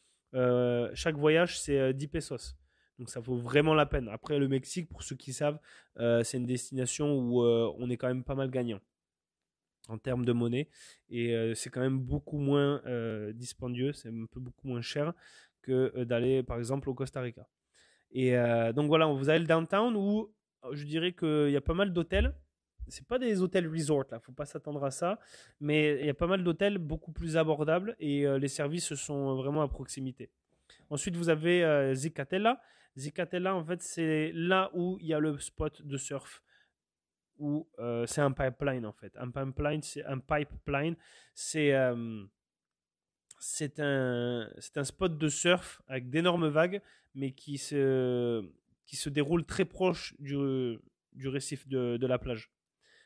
chaque voyage, c'est 10 pesos. Donc ça vaut vraiment la peine. Après, le Mexique, pour ceux qui savent, c'est une destination où on est quand même pas mal gagnant en termes de monnaie. Et c'est quand même beaucoup moins dispendieux, c'est un peu beaucoup moins cher que d'aller, par exemple, au Costa Rica. Et donc voilà, vous avez le downtown où je dirais qu'il y a pas mal d'hôtels. C'est pas des hôtels resort, là, faut pas s'attendre à ça. Mais il y a pas mal d'hôtels beaucoup plus abordables et les services sont vraiment à proximité. Ensuite, vous avez Zicatella. Zicatella, en fait, c'est là où il y a le spot de surf où c'est un pipeline en fait. Un pipeline, c'est un pipeline, c'est c'est un, un spot de surf avec d'énormes vagues, mais qui se, qui se déroule très proche du, du récif de, la plage.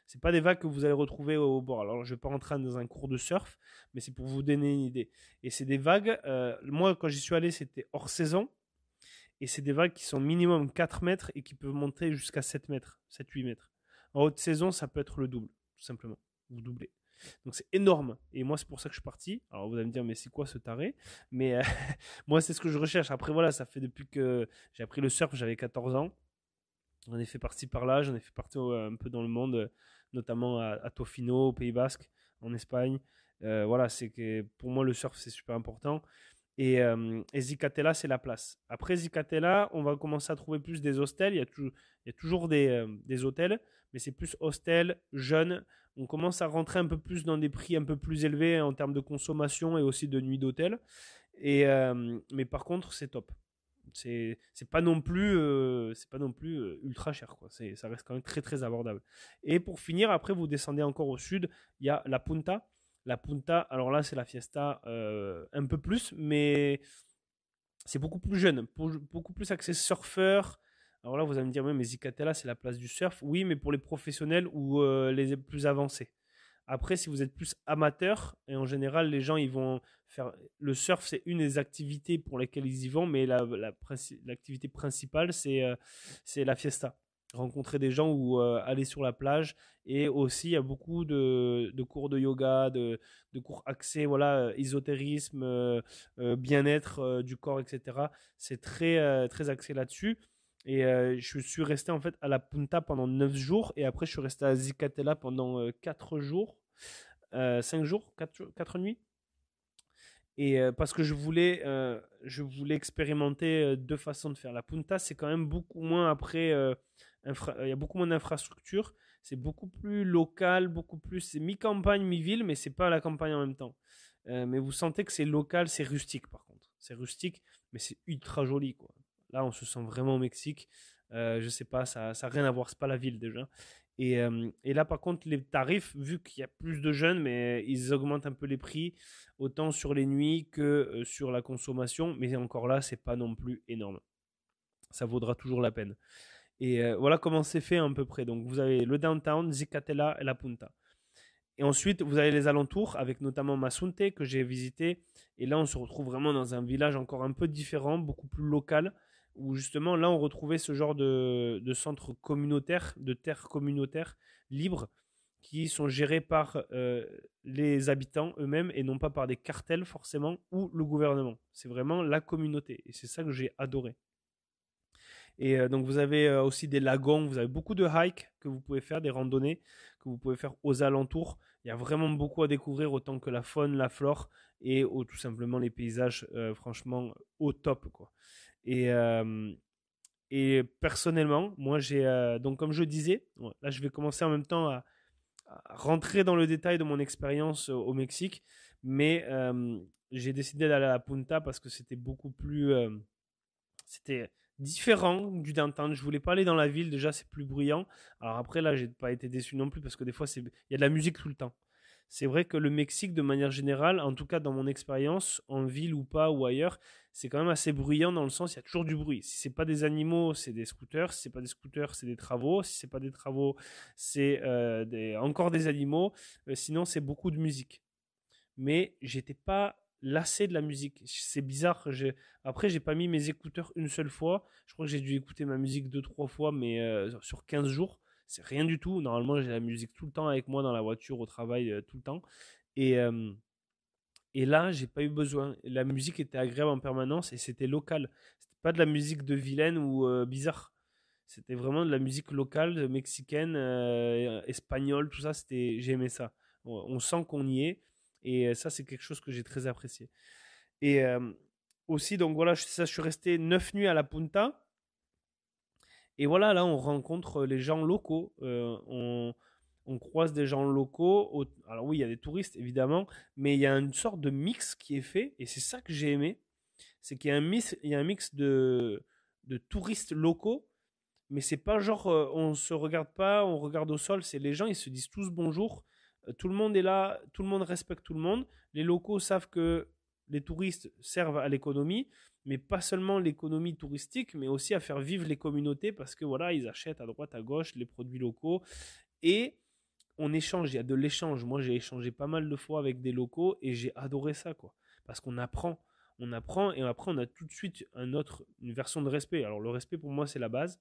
C'est pas des vagues que vous allez retrouver au bord. Alors, je vais pas rentrer dans un cours de surf, mais c'est pour vous donner une idée. Et c'est des vagues. Euh, moi, quand j'y suis allé, c'était hors saison. Et c'est des vagues qui sont minimum 4 mètres et qui peuvent monter jusqu'à 7 mètres, 7-8 mètres. En haute saison, ça peut être le double, tout simplement. Vous doublez. Donc c'est énorme. Et moi, c'est pour ça que je suis parti. Alors vous allez me dire, mais c'est quoi ce taré Mais euh, moi, c'est ce que je recherche. Après, voilà, ça fait depuis que j'ai appris le surf, j'avais 14 ans. J'en ai fait partie par là, j'en ai fait partie un peu dans le monde, notamment à, à Tofino, au Pays Basque, en Espagne. Euh, voilà, c'est que pour moi, le surf, c'est super important. Et, euh, Zicatella, c'est la place. Après Zicatella, on va commencer à trouver plus des hostels. Il y a, toujours des, hôtels, mais c'est plus hostels, jeunes. On commence à rentrer un peu plus dans des prix un peu plus élevés en termes de consommation et aussi de nuit d'hôtel. mais par contre, c'est top. C'est, c'est pas non plus, pas non plus ultra cher. Quoi. ça reste quand même très très abordable. Et pour finir, après, vous descendez encore au sud. Il y a la Punta la Punta, alors là, c'est la Fiesta euh, un peu plus, mais c'est beaucoup plus jeune, beaucoup plus axé surfeur. Alors là, vous allez me dire, oui, mais Zicatella, c'est la place du surf. Oui, mais pour les professionnels ou euh, les plus avancés. Après, si vous êtes plus amateur, et en général, les gens, ils vont faire. Le surf, c'est une des activités pour lesquelles ils y vont, mais l'activité principale, c'est euh, la fiesta rencontrer des gens ou euh, aller sur la plage. Et aussi, il y a beaucoup de, cours de yoga, de, cours axés, voilà, euh, ésotérisme, euh, bien-être du corps, etc. C'est très, très axé là-dessus. Et je suis resté en fait à la Punta pendant 9 jours. Et après, je suis resté à Zicatela pendant 4 jours, 5 jours, 4, nuits et parce que je voulais je voulais expérimenter deux façons de faire la punta c'est quand même beaucoup moins après euh, il y a beaucoup moins d'infrastructures, c'est beaucoup plus local, beaucoup plus, c'est mi-campagne, mi-ville, mais c'est pas la campagne en même temps. Euh, mais vous sentez que c'est local, c'est rustique par contre. C'est rustique, mais c'est ultra joli quoi. Là, on se sent vraiment au Mexique. Euh, je sais pas, ça n'a rien à voir, c'est pas la ville déjà. Et, et, là, par contre, les tarifs, vu qu'il y a plus de jeunes, mais ils augmentent un peu les prix, autant sur les nuits que sur la consommation. Mais encore là, c'est pas non plus énorme. Ça vaudra toujours la peine. Et euh, voilà comment c'est fait à peu près. Donc vous avez le downtown, Zicatela et la Punta. Et ensuite, vous avez les alentours, avec notamment Masunte, que j'ai visité. Et là, on se retrouve vraiment dans un village encore un peu différent, beaucoup plus local, où justement, là, on retrouvait ce genre de, centre centres communautaires, de terres communautaires libres, qui sont gérés par euh, les habitants eux-mêmes et non pas par des cartels forcément ou le gouvernement. C'est vraiment la communauté. Et c'est ça que j'ai adoré. Et euh, donc, vous avez euh, aussi des lagons, vous avez beaucoup de hikes que vous pouvez faire, des randonnées que vous pouvez faire aux alentours. Il y a vraiment beaucoup à découvrir, autant que la faune, la flore et oh, tout simplement les paysages, euh, franchement, au top. Quoi. Et, et personnellement, moi, j'ai. donc, comme je disais, là, je vais commencer en même temps à, à rentrer dans le détail de mon expérience au Mexique, mais j'ai décidé d'aller à la Punta parce que c'était beaucoup plus. c'était différent du downtown. Je voulais pas aller dans la ville, déjà c'est plus bruyant. Alors après là, j'ai pas été déçu non plus parce que des fois il y a de la musique tout le temps. C'est vrai que le Mexique de manière générale, en tout cas dans mon expérience, en ville ou pas ou ailleurs, c'est quand même assez bruyant dans le sens il y a toujours du bruit. Si c'est pas des animaux, c'est des scooters. Si c'est pas des scooters, c'est des travaux. Si c'est pas des travaux, c'est euh, encore des animaux. Euh, sinon c'est beaucoup de musique. Mais j'étais pas lassé de la musique. C'est bizarre. J'ai... Après, j'ai pas mis mes écouteurs une seule fois. Je crois que j'ai dû écouter ma musique deux, trois fois, mais euh, sur 15 jours. C'est rien du tout. Normalement, j'ai la musique tout le temps avec moi dans la voiture, au travail, euh, tout le temps. Et, et là, j'ai pas eu besoin. La musique était agréable en permanence et c'était local. C'était pas de la musique de vilaine ou euh, bizarre. C'était vraiment de la musique locale, mexicaine, espagnole, tout ça. C'était... J'ai ça. On sent qu'on y est et ça, c'est quelque chose que j'ai très apprécié. Et aussi, donc voilà, je, ça, je suis resté neuf nuits à la Punta. Et voilà, là, on rencontre les gens locaux. on, croise des gens locaux. alors oui, il y a des touristes, évidemment, mais il y a une sorte de mix qui est fait. Et c'est ça que j'ai aimé. C'est qu'il y a un mix, il y un mix de, de touristes locaux mais c'est pas genre on se regarde pas, on regarde au sol, c'est les gens ils se disent tous bonjour, tout le monde est là, tout le monde respecte tout le monde. Les locaux savent que les touristes servent à l'économie, mais pas seulement l'économie touristique, mais aussi à faire vivre les communautés parce que voilà, ils achètent à droite, à gauche les produits locaux et on échange. Il y a de l'échange. Moi, j'ai échangé pas mal de fois avec des locaux et j'ai adoré ça, quoi, parce qu'on apprend. On apprend et après on a tout de suite un autre, une version de respect. Alors le respect pour moi c'est la base,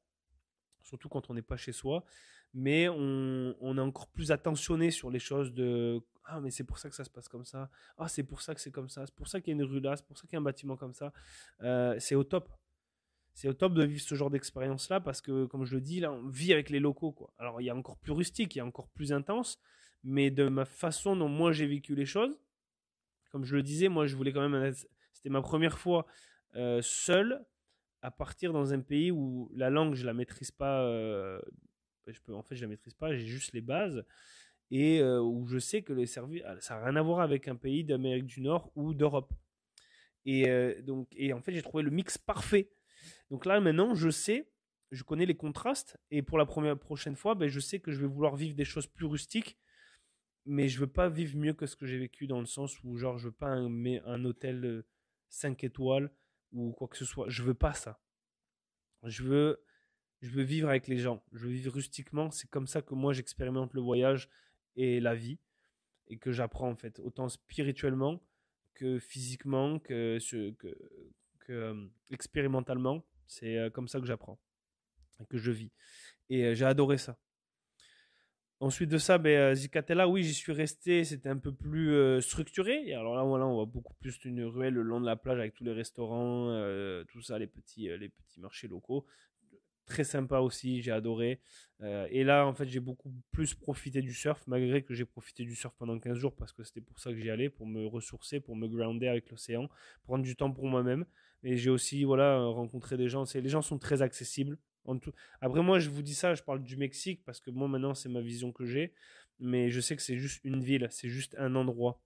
surtout quand on n'est pas chez soi mais on, est encore plus attentionné sur les choses de ah mais c'est pour ça que ça se passe comme ça ah c'est pour ça que c'est comme ça c'est pour ça qu'il y a une rue là c'est pour ça qu'il y a un bâtiment comme ça euh, c'est au top c'est au top de vivre ce genre d'expérience là parce que comme je le dis là on vit avec les locaux quoi alors il y a encore plus rustique il y a encore plus intense mais de ma façon dont moi j'ai vécu les choses comme je le disais moi je voulais quand même c'était ma première fois euh, seul à partir dans un pays où la langue je la maîtrise pas euh, je peux, en fait, je la maîtrise pas, j'ai juste les bases. Et euh, où je sais que les services, ah, ça n'a rien à voir avec un pays d'Amérique du Nord ou d'Europe. Et euh, donc, et en fait, j'ai trouvé le mix parfait. Donc là, maintenant, je sais, je connais les contrastes. Et pour la première, prochaine fois, ben, je sais que je vais vouloir vivre des choses plus rustiques. Mais je veux pas vivre mieux que ce que j'ai vécu dans le sens où, genre, je veux pas un, un hôtel 5 euh, étoiles ou quoi que ce soit. Je veux pas ça. Je veux je veux vivre avec les gens, je veux vivre rustiquement. C'est comme ça que moi j'expérimente le voyage et la vie et que j'apprends en fait, autant spirituellement que physiquement, que, que euh, expérimentalement. C'est euh, comme ça que j'apprends et que je vis. Et euh, j'ai adoré ça. Ensuite de ça, ben, Zicatella, oui, j'y suis resté. C'était un peu plus structuré. Et alors là, voilà, on voit beaucoup plus une ruelle le long de la plage avec tous les restaurants, tout ça, les petits, les petits marchés locaux très sympa aussi, j'ai adoré. Euh, et là, en fait, j'ai beaucoup plus profité du surf, malgré que j'ai profité du surf pendant 15 jours, parce que c'était pour ça que j'y allais, pour me ressourcer, pour me grounder avec l'océan, prendre du temps pour moi-même. mais j'ai aussi voilà, rencontré des gens. Les gens sont très accessibles. En tout... Après, moi, je vous dis ça, je parle du Mexique, parce que moi, maintenant, c'est ma vision que j'ai. Mais je sais que c'est juste une ville, c'est juste un endroit.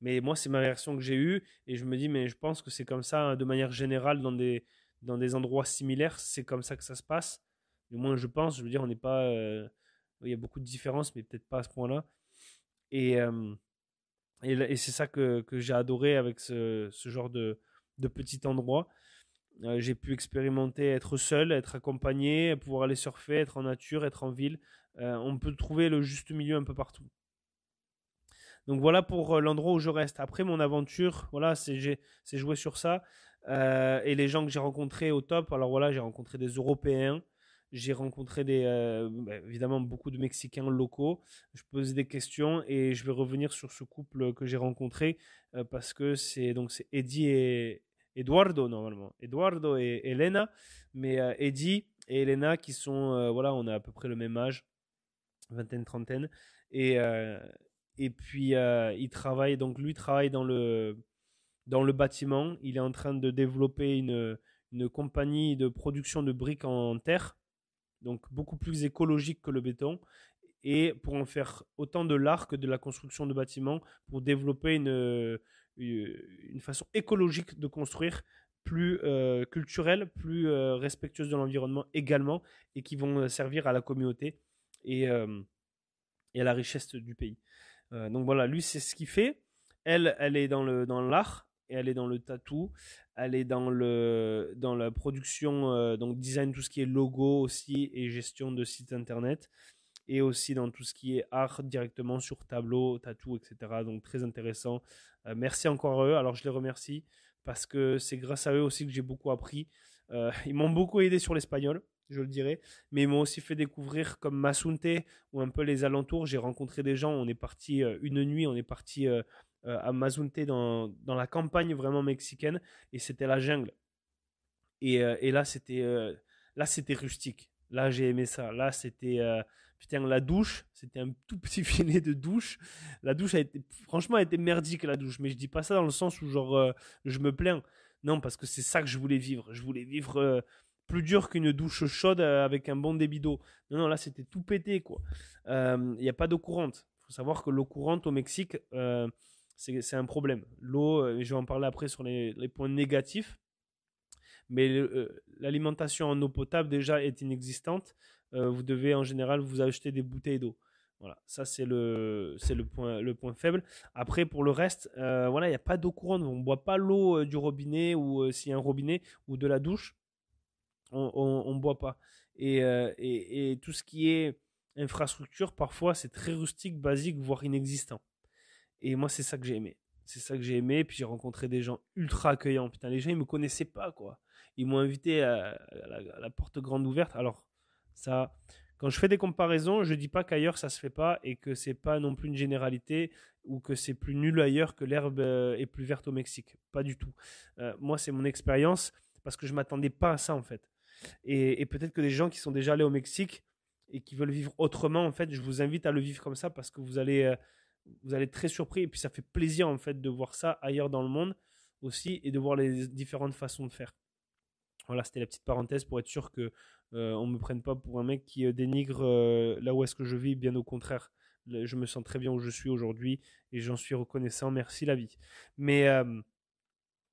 Mais moi, c'est ma version que j'ai eue. Et je me dis, mais je pense que c'est comme ça, hein, de manière générale, dans des, dans des endroits similaires, c'est comme ça que ça se passe. Du moins, je pense. Je veux dire, on n'est pas. Euh, il y a beaucoup de différences, mais peut-être pas à ce point-là. Et, euh, et, c'est ça que, que j'ai adoré avec ce, ce genre de, de, petit endroit. Euh, j'ai pu expérimenter être seul, être accompagné, pouvoir aller surfer, être en nature, être en ville. on peut trouver le juste milieu un peu partout. Donc voilà pour l'endroit où je reste. Après mon aventure, voilà, c'est j'ai joué sur ça. Euh, et les gens que j'ai rencontrés au top, alors voilà, j'ai rencontré des Européens, j'ai rencontré des, euh, bah, évidemment beaucoup de Mexicains locaux. Je posais des questions et je vais revenir sur ce couple que j'ai rencontré euh, parce que c'est donc c'est Eddie et Eduardo normalement, Eduardo et Elena, mais Eddie et Elena qui sont voilà, on a à peu près le même âge, vingtaine trentaine, et et puis il travaille donc lui travaille dans le dans le bâtiment. Il est en train de développer une, une compagnie de production de briques en terre, donc beaucoup plus écologique que le béton, et pour en faire autant de l'art que de la construction de bâtiments, pour développer une, euh, une façon écologique de construire, plus euh, culturelle, plus euh, respectueuse de l'environnement également, et qui vont servir à la communauté et, et à la richesse du pays. donc voilà, lui c'est ce qu'il fait. Elle, elle est dans l'art, dans et elle est dans le tatou, elle est dans le dans la production euh, donc design tout ce qui est logo aussi et gestion de site internet et aussi dans tout ce qui est art directement sur tableau, tatou, etc. Donc très intéressant. Euh, merci encore à eux. Alors je les remercie parce que c'est grâce à eux aussi que j'ai beaucoup appris. Euh, ils m'ont beaucoup aidé sur l'espagnol, je le dirais, mais ils m'ont aussi fait découvrir comme Masunte ou un peu les alentours. J'ai rencontré des gens, on est parti une nuit, on est parti à euh, Mazunte dans, la campagne vraiment mexicaine et c'était la jungle. Et, euh, là, c'était euh, là c'était rustique. Là, j'ai aimé ça. Là, c'était putain la douche. C'était un tout petit filet de douche. La douche a été franchement a été merdique la douche, mais je dis pas ça dans le sens où genre je me plains. Non, parce que c'est ça que je voulais vivre. Je voulais vivre plus dur qu'une douche chaude avec un bon débit d'eau. Non, non, là, c'était tout pété, quoi. Il y a pas d'eau courante. faut savoir que l'eau courante au Mexique, c'est un problème. L'eau, euh, je vais en parler après sur les, points négatifs, mais euh, l'alimentation en eau potable déjà est inexistante. Euh, vous devez en général vous acheter des bouteilles d'eau. Voilà, ça c'est le le point le point faible. Après pour le reste, voilà, il n'y a pas d'eau courante. On ne boit pas l'eau du robinet ou s'il y a un robinet ou de la douche, on ne boit pas. et tout ce qui est infrastructure, parfois c'est très rustique, basique, voire inexistant. Et moi, c'est ça que j'ai aimé. C'est ça que j'ai aimé. Puis j'ai rencontré des gens ultra accueillants. Putain, les gens, ils me connaissaient pas, quoi. Ils m'ont invité à, la, porte grande ouverte. Alors, ça, quand je fais des comparaisons, je dis pas qu'ailleurs ça se fait pas et que c'est pas non plus une généralité ou que c'est plus nul ailleurs que l'herbe euh, est plus verte au Mexique. Pas du tout. Euh, moi, c'est mon expérience parce que je m'attendais pas à ça, en fait. et peut-être que des gens qui sont déjà allés au Mexique et qui veulent vivre autrement, en fait, je vous invite à le vivre comme ça parce que vous allez, euh, vous allez être très surpris. Et puis, ça fait plaisir, en fait, de voir ça ailleurs dans le monde aussi et de voir les différentes façons de faire. Voilà, c'était la petite parenthèse pour être sûr que ne euh, on me prenne pas pour un mec qui euh, dénigre euh, là où est-ce que je vis. Bien au contraire, je me sens très bien où je suis aujourd'hui et j'en suis reconnaissant. Merci la vie. Mais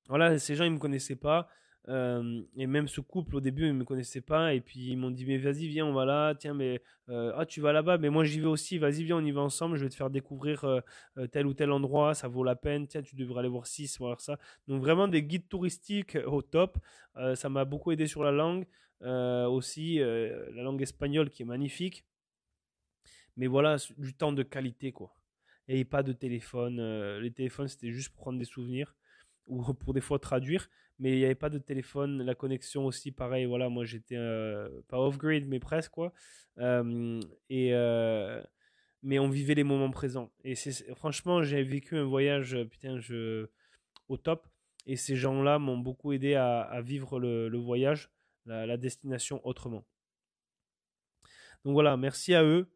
voilà, ces gens ils me connaissaient pas. Euh, et même ce couple, au début, ils ne me connaissaient pas. Et puis, ils m'ont dit, mais vas-y, viens, on va là. Tiens, mais euh, ah, tu vas là-bas. Mais moi, j'y vais aussi. Vas-y, viens, on y va ensemble. Je vais te faire découvrir euh, tel ou tel endroit. Ça vaut la peine. Tiens, tu devrais aller voir ci, voir ça. Donc, vraiment des guides touristiques au top. ça m'a beaucoup aidé sur la langue. aussi, la langue espagnole qui est magnifique. Mais voilà, du temps de qualité, quoi. Et pas de téléphone. les téléphones, c'était juste pour prendre des souvenirs ou pour des fois traduire, mais il n'y avait pas de téléphone, la connexion aussi, pareil, voilà, moi j'étais euh, pas off-grid, mais presque, quoi. et, euh, mais on vivait les moments présents. Et franchement, j'ai vécu un voyage, putain, je, au top. Et ces gens-là m'ont beaucoup aidé à, vivre le, voyage, la, destination autrement. Donc voilà, merci à eux.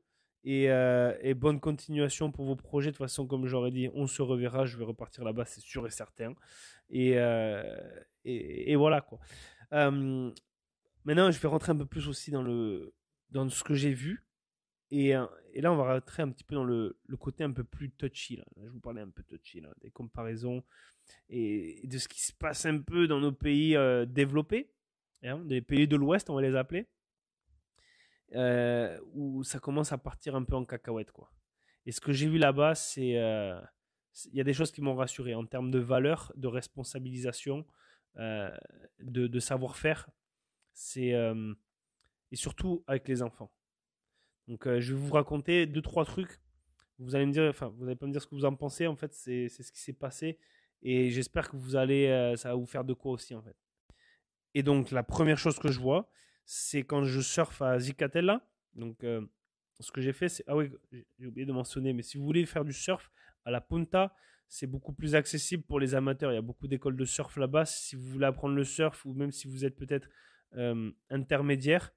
Euh, et, bonne continuation pour vos projets. De toute façon, comme j'aurais dit, on se reverra. Je vais repartir là-bas, c'est sûr et certain. Et, euh, et, voilà quoi. Euh, maintenant, je vais rentrer un peu plus aussi dans, le, dans ce que j'ai vu. Et, là, on va rentrer un petit peu dans le, le côté un peu plus touchy. Là. Je vous parlais un peu touchy, des comparaisons et de ce qui se passe un peu dans nos pays développés, hein, des pays de l'Ouest, on va les appeler. Euh, où ça commence à partir un peu en cacahuète. Quoi. Et ce que j'ai vu là-bas, c'est. Euh, il y a des choses qui m'ont rassuré en termes de valeur, de responsabilisation, euh, de, de savoir-faire. C'est. et surtout avec les enfants. Donc, je vais vous raconter deux, trois trucs. Vous allez me dire, enfin, vous n'allez pas me dire ce que vous en pensez. En fait, c'est ce qui s'est passé. Et j'espère que vous allez, ça va vous faire de quoi aussi, en fait. Et donc, la première chose que je vois, c'est quand je surf à Zicatella. Donc, euh, ce que j'ai fait, c'est. Ah oui, j'ai oublié de mentionner, mais si vous voulez faire du surf à la Punta, c'est beaucoup plus accessible pour les amateurs. Il y a beaucoup d'écoles de surf là-bas. Si vous voulez apprendre le surf, ou même si vous êtes peut-être euh, intermédiaire,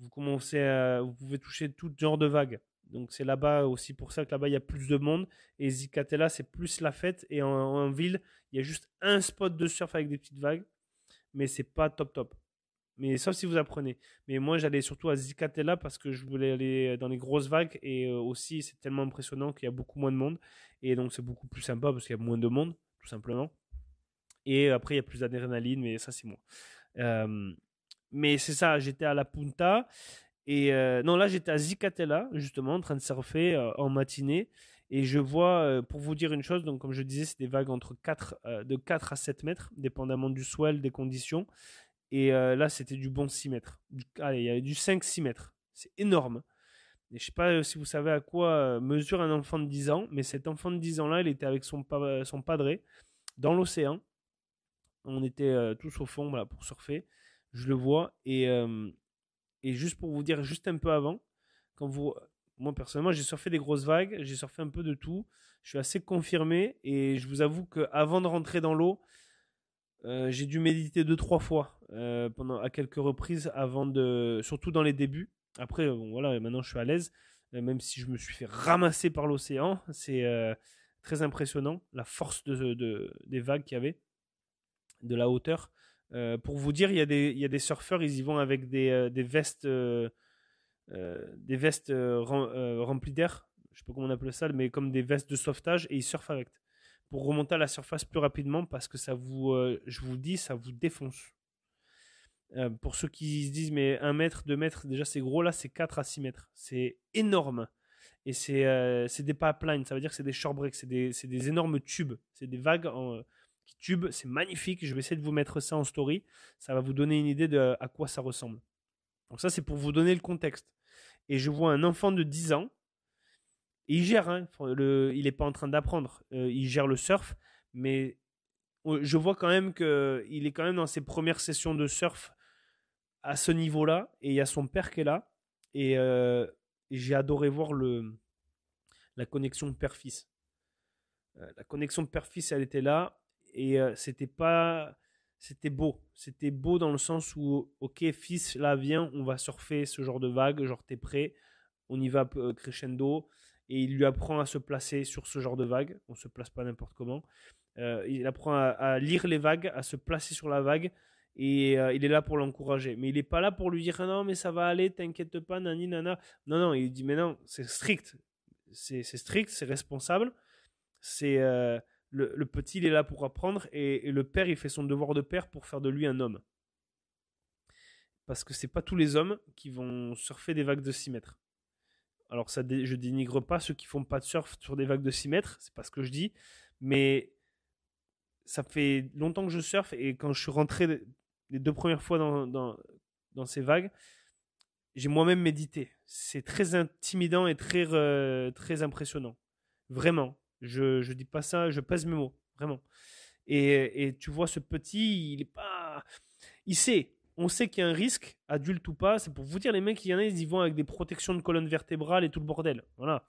vous, commencez vous pouvez toucher tout genre de vagues. Donc c'est là-bas aussi pour ça que là-bas il y a plus de monde. Et Zicatella, c'est plus la fête. Et en, en, ville, il y a juste un spot de surf avec des petites vagues. Mais c'est pas top top. Mais sauf si vous apprenez. Mais moi, j'allais surtout à Zicatella parce que je voulais aller euh, dans les grosses vagues et euh, aussi, c'est tellement impressionnant qu'il y a beaucoup moins de monde. Et donc, c'est beaucoup plus sympa parce qu'il y a moins de monde, tout simplement. Et après, il y a plus d'adrénaline, mais ça, c'est moi. Euh, mais c'est ça, j'étais à la Punta. Et non, là, j'étais à Zicatella, justement, en train de surfer en matinée. Et je vois, pour vous dire une chose, donc comme je disais, c'est des vagues entre 4, de 4 à 7 mètres, dépendamment du swell, des conditions. Et euh, là, c'était du bon 6 mètres. allez, il y avait du 5-6 mètres. C'est énorme. je ne sais pas euh, si vous savez à quoi euh, mesure un enfant de 10 ans, mais cet enfant de 10 ans-là, il était avec son, son padré dans l'océan. On était tous au fond voilà, pour surfer. Je le vois. Et, et juste pour vous dire, juste un peu avant, quand vous, moi personnellement, j'ai surfé des grosses vagues, j'ai surfé un peu de tout. Je suis assez confirmé et je vous avoue qu'avant de rentrer dans l'eau, euh, j'ai dû méditer deux trois fois euh, pendant à quelques reprises avant de, surtout dans les débuts. Après, euh, voilà, maintenant je suis à l'aise, même si je me suis fait ramasser par l'océan. C'est très impressionnant la force de, des vagues qu'il y avait, de la hauteur. pour vous dire, il y, a des, il y a des surfeurs, ils y vont avec des, des vestes, des vestes remplies d'air. Je sais pas comment on appelle ça, mais comme des vestes de sauvetage et ils surfent avec pour remonter à la surface plus rapidement parce que ça vous, euh, je vous dis, ça vous défonce. Euh, pour ceux qui se disent, mais 1 mètre, 2 mètres, déjà c'est gros, là c'est 4 à 6 mètres. C'est énorme. Et c'est euh, des pipelines, ça veut dire que c'est des short breaks, c'est des, des, énormes tubes, c'est des vagues en, euh, qui tubent, c'est magnifique. Je vais essayer de vous mettre ça en story, ça va vous donner une idée de à quoi ça ressemble. Donc, ça c'est pour vous donner le contexte. Et je vois un enfant de 10 ans il gère, hein, il n'est pas en train d'apprendre. Euh, il gère le surf, mais je vois quand même qu'il est quand même dans ses premières sessions de surf à ce niveau-là. Et il y a son père qui est là. Et euh, j'ai adoré voir le, la connexion père-fils. Euh, la connexion père-fils, elle était là. Et c'était pas. C'était beau. C'était beau dans le sens où, ok, fils, là, viens, on va surfer ce genre de vague. Genre, t'es prêt. On y va crescendo et il lui apprend à se placer sur ce genre de vague. On se place pas n'importe comment. Euh, il apprend à, lire les vagues, à se placer sur la vague et euh, il est là pour l'encourager. Mais il n'est pas là pour lui dire ah non mais ça va aller, t'inquiète pas, nani nana. Non non, il dit mais non, c'est strict, c'est strict, c'est responsable, c'est euh, le, petit il est là pour apprendre et, le père il fait son devoir de père pour faire de lui un homme. Parce que c'est pas tous les hommes qui vont surfer des vagues de 6 mètres alors ça, je dénigre pas ceux qui font pas de surf sur des vagues de 6 mètres, c'est pas ce que je dis, mais ça fait longtemps que je surfe et quand je suis rentré les deux premières fois dans, ces vagues, j'ai moi-même médité. C'est très intimidant et très, euh, très impressionnant. Vraiment. Je ne dis pas ça, je pèse mes mots. Vraiment. Et, et, tu vois, ce petit, il est pas. Il sait on sait qu'il y a un risque, adulte ou pas. C'est pour vous dire, les mecs, il y en a, ils y vont avec des protections de colonne vertébrale et tout le bordel. Voilà.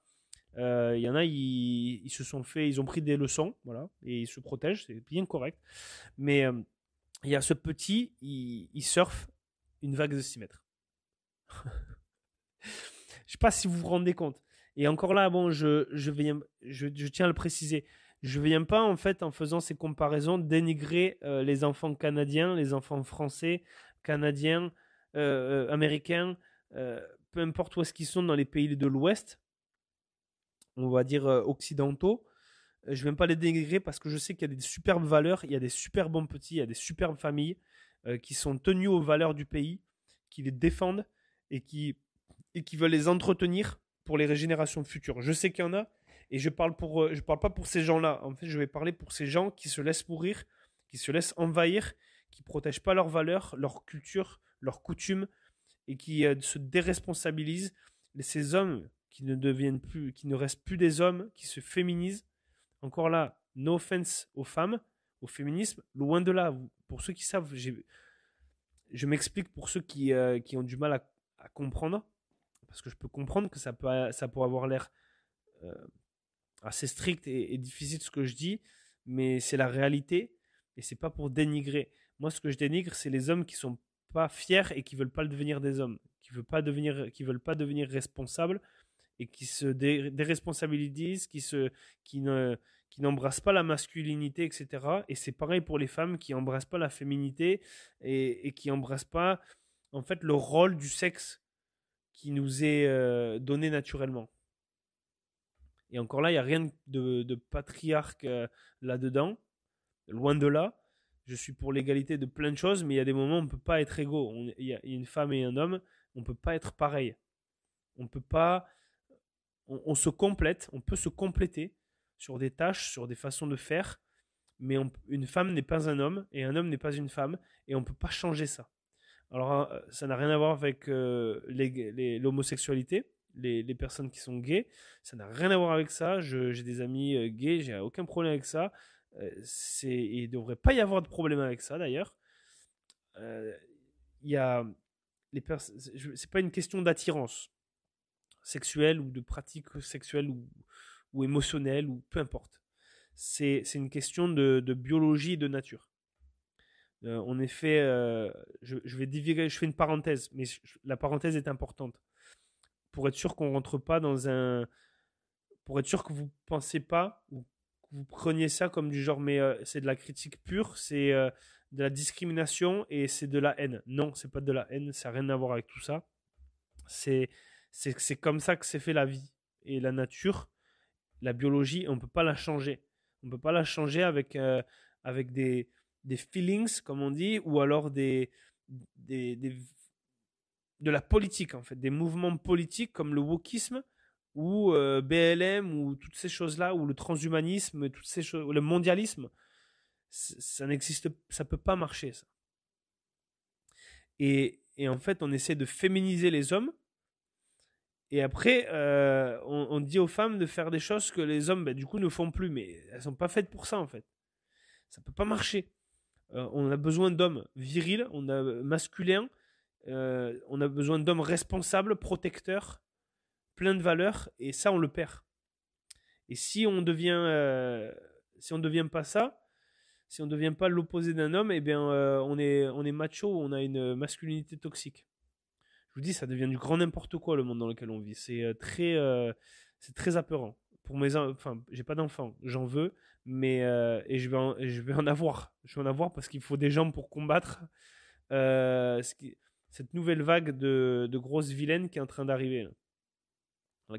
Euh, il y en a, ils, se sont fait, ils ont pris des leçons, voilà, et ils se protègent, c'est bien correct. Mais euh, il y a ce petit, il, surfe une vague de 6 mètres. je sais pas si vous vous rendez compte. Et encore là, bon, je, je, tiens à le préciser. Je ne viens pas, en fait, en faisant ces comparaisons, dénigrer euh, les enfants canadiens, les enfants français, Canadiens, euh, euh, Américains, euh, peu importe où est-ce qu'ils sont dans les pays de l'Ouest, on va dire occidentaux. Je ne vais même pas les dénigrer parce que je sais qu'il y a des superbes valeurs, il y a des super bons petits, il y a des superbes familles qui sont tenues aux valeurs du pays, qui les défendent et qui, et qui veulent les entretenir pour les régénérations futures. Je sais qu'il y en a, et je parle pour, je parle pas pour ces gens-là. En fait, je vais parler pour ces gens qui se laissent mourir, qui se laissent envahir qui protègent pas leurs valeurs, leur culture, leurs coutumes et qui euh, se déresponsabilisent. ces hommes qui ne deviennent plus, qui ne restent plus des hommes, qui se féminisent. Encore là, no offense aux femmes, au féminisme, loin de là. Pour ceux qui savent, je m'explique pour ceux qui, euh, qui, ont du mal à, comprendre, parce que je peux comprendre que ça peut, ça peut avoir l'air euh, assez strict et, et difficile ce que je dis, mais c'est la réalité et c'est pas pour dénigrer. Moi, ce que je dénigre, c'est les hommes qui sont pas fiers et qui veulent pas devenir des hommes, qui veulent pas devenir, qui veulent pas devenir responsables et qui se déresponsabilisent, qui ne, qui n'embrassent pas la masculinité, etc. Et c'est pareil pour les femmes qui embrassent pas la féminité et, qui embrassent pas, en fait, le rôle du sexe qui nous est euh, donné naturellement. Et encore là, il n'y a rien de, patriarque euh, là-dedans, loin de là je suis pour l'égalité de plein de choses, mais il y a des moments où on ne peut pas être égaux. il y a une femme et un homme, on ne peut pas être pareil. On peut pas. On, se complète, on peut se compléter sur des tâches, sur des façons de faire, mais une femme n'est pas un homme et un homme n'est pas une femme, et on ne peut pas changer ça. Alors, hein, euh, ça n'a rien à voir avec euh, l'homosexualité. Les, les, personnes qui sont gays, ça n'a rien à voir avec ça. J'ai des amis euh, gays, j'ai aucun problème avec ça. Euh, c'est, il ne devrait pas y avoir de problème avec ça d'ailleurs. Euh, il y a les c'est pas une question d'attirance sexuelle ou de pratique sexuelle ou, ou émotionnelle ou peu importe. C'est, une question de, biologie et de nature. en euh, effet, je, vais diviser je fais une parenthèse, mais la parenthèse est importante pour être sûr qu'on rentre pas dans un, pour être sûr que vous pensez pas ou vous preniez ça comme du genre, mais euh, c'est de la critique pure, c'est euh, de la discrimination et c'est de la haine. Non, c'est pas de la haine, ça n'a rien à voir avec tout ça. C'est, c'est, comme ça que s'est fait la vie et la nature, la biologie, on ne peut pas la changer. On ne peut pas la changer avec, euh, avec des, des feelings, comme on dit, ou alors des, des, des, de la politique, en fait, des mouvements politiques comme le wokisme ou euh, BLM ou toutes ces choses-là, ou le transhumanisme, toutes ces choses, le mondialisme, ça n'existe, ça peut pas marcher ça. Et, en fait, on essaie de féminiser les hommes, et après, euh, on, dit aux femmes de faire des choses que les hommes, bah, du coup, ne font plus, mais elles sont pas faites pour ça en fait. Ça peut pas marcher. Euh, on a besoin d'hommes virils, on a masculins, on a besoin d'hommes responsables, protecteurs plein de valeurs, et ça on le perd. Et si on devient euh, si on devient pas ça, si on devient pas l'opposé d'un homme, eh bien euh, on est on est macho, on a une masculinité toxique. Je vous dis ça devient du grand n'importe quoi le monde dans lequel on vit, c'est euh, très c'est très apeurant. Pour mes enfin, j'ai pas d'enfants, j'en veux, mais et je vais en, je vais en avoir. Je vais en avoir parce qu'il faut des gens pour combattre cette nouvelle vague de, de grosses vilaines qui est en train d'arriver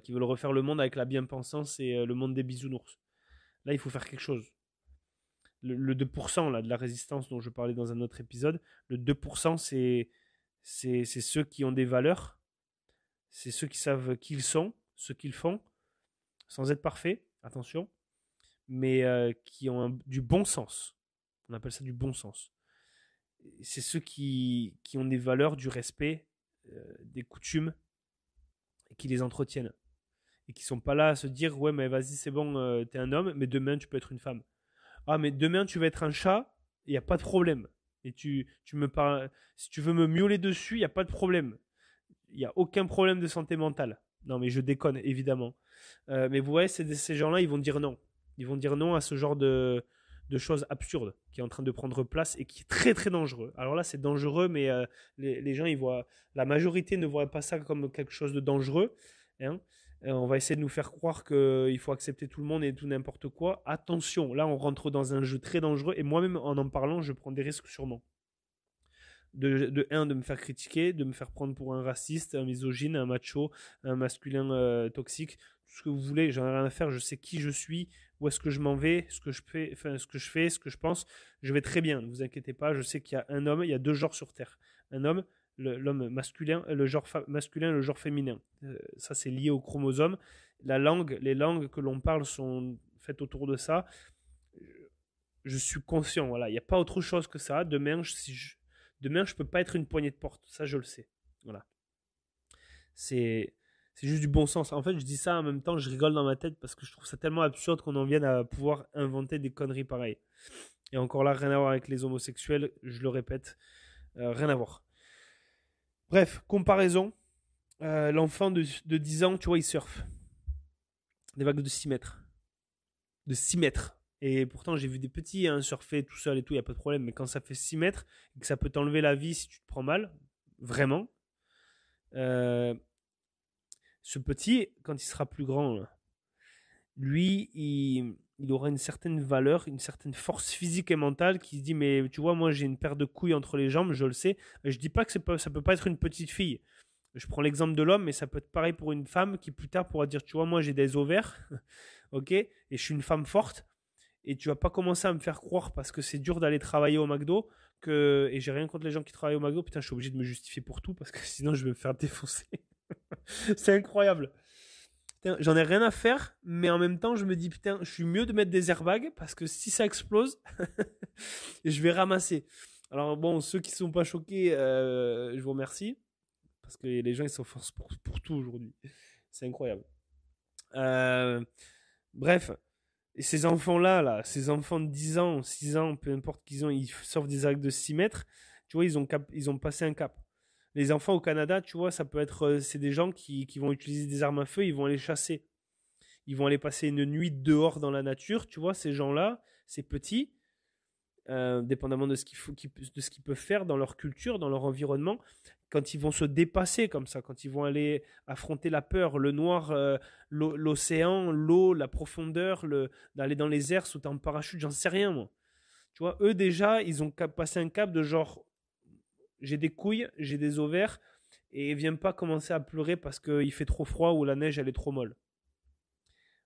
qui veulent refaire le monde avec la bien-pensance et euh, le monde des bisounours. Là, il faut faire quelque chose. Le, 2% là, de la résistance dont je parlais dans un autre épisode, le 2%, c'est, c'est, c'est ceux qui ont des valeurs, c'est ceux qui savent qui ils sont, ce qu'ils font, sans être parfaits, attention, mais euh, qui ont du bon sens. On appelle ça du bon sens. C'est ceux qui, qui ont des valeurs, du respect, euh, des coutumes, qui les entretiennent et qui sont pas là à se dire ouais mais vas-y c'est bon euh, t'es un homme mais demain tu peux être une femme ah mais demain tu vas être un chat il n'y a pas de problème et tu, tu me parles si tu veux me miauler dessus il n'y a pas de problème il n'y a aucun problème de santé mentale non mais je déconne évidemment euh, mais vous voyez ces gens là ils vont dire non ils vont dire non à ce genre de de choses absurdes qui est en train de prendre place et qui est très très dangereux. Alors là, c'est dangereux, mais euh, les, gens, ils voient, la majorité ne voit pas ça comme quelque chose de dangereux. Hein. Euh, on va essayer de nous faire croire qu'il euh, faut accepter tout le monde et tout n'importe quoi. Attention, là, on rentre dans un jeu très dangereux et moi-même, en en parlant, je prends des risques sûrement. De, de, un, de me faire critiquer, de me faire prendre pour un raciste, un misogyne, un macho, un masculin toxique, ce que vous voulez, j'en ai rien à faire, je sais qui je suis, où est-ce que je m'en vais, ce que je fais, enfin, ce que je fais, ce que je pense, je vais très bien, ne vous inquiétez pas, je sais qu'il y a un homme, il y a deux genres sur Terre. Un homme, l'homme masculin, le genre masculin, le genre féminin. Euh, ça, c'est lié au chromosome. La langue, les langues que l'on parle sont faites autour de ça. Je suis conscient, voilà, il n'y a pas autre chose que ça. Demain, je, si demain, je peux pas être une poignée de porte, ça, je le sais. Voilà. C'est c'est juste du bon sens. En fait, je dis ça en même temps, je rigole dans ma tête parce que je trouve ça tellement absurde qu'on en vienne à pouvoir inventer des conneries pareilles. Et encore là, rien à voir avec les homosexuels, je le répète, euh, rien à voir. Bref, comparaison. Euh, l'enfant de, 10 ans, tu vois, il surfe. Des vagues de 6 mètres. De 6 mètres. Et pourtant, j'ai vu des petits hein, surfer tout seul et tout, il n'y a pas de problème. Mais quand ça fait 6 mètres et que ça peut t'enlever la vie si tu te prends mal, vraiment, euh, ce petit, quand il sera plus grand, lui, il, aura une certaine valeur, une certaine force physique et mentale qui se dit Mais tu vois, moi, j'ai une paire de couilles entre les jambes, je le sais. Je ne dis pas que ça ça peut pas être une petite fille. Je prends l'exemple de l'homme, mais ça peut être pareil pour une femme qui plus tard pourra dire Tu vois, moi, j'ai des ovaires, ok, et je suis une femme forte. Et tu vas pas commencer à me faire croire parce que c'est dur d'aller travailler au McDo que. Et j'ai rien contre les gens qui travaillent au McDo. Putain, je suis obligé de me justifier pour tout parce que sinon, je vais me faire défoncer. c'est incroyable. J'en ai rien à faire, mais en même temps, je me dis, putain, je suis mieux de mettre des airbags parce que si ça explose, je vais ramasser. Alors, bon, ceux qui sont pas choqués, euh, je vous remercie parce que les gens, ils sont pour, tout aujourd'hui. C'est incroyable. Euh, bref, ces enfants-là, là, ces enfants de 10 ans, 6 ans, peu importe qu'ils ont, ils sortent des arcs de 6 mètres, tu vois, ils ont, cap, ils ont passé un cap les enfants au Canada, tu vois, ça peut être, euh, c'est des gens qui, vont utiliser des armes à feu, ils vont aller chasser. Ils vont aller passer une nuit dehors dans la nature, tu vois, ces gens-là, ces petits, euh, dépendamment de ce qu'ils peuvent faire dans leur culture, dans leur environnement, quand ils vont se dépasser comme ça, quand ils vont aller affronter la peur, le noir, euh, l'océan, l'eau, la profondeur, le, d'aller dans les airs sous en parachute, j'en sais rien moi. Tu vois, eux déjà, ils ont passé un cap de genre, j'ai des couilles, j'ai des ovaires, et viens pas commencer à pleurer parce qu'il fait trop froid ou la neige elle est trop molle.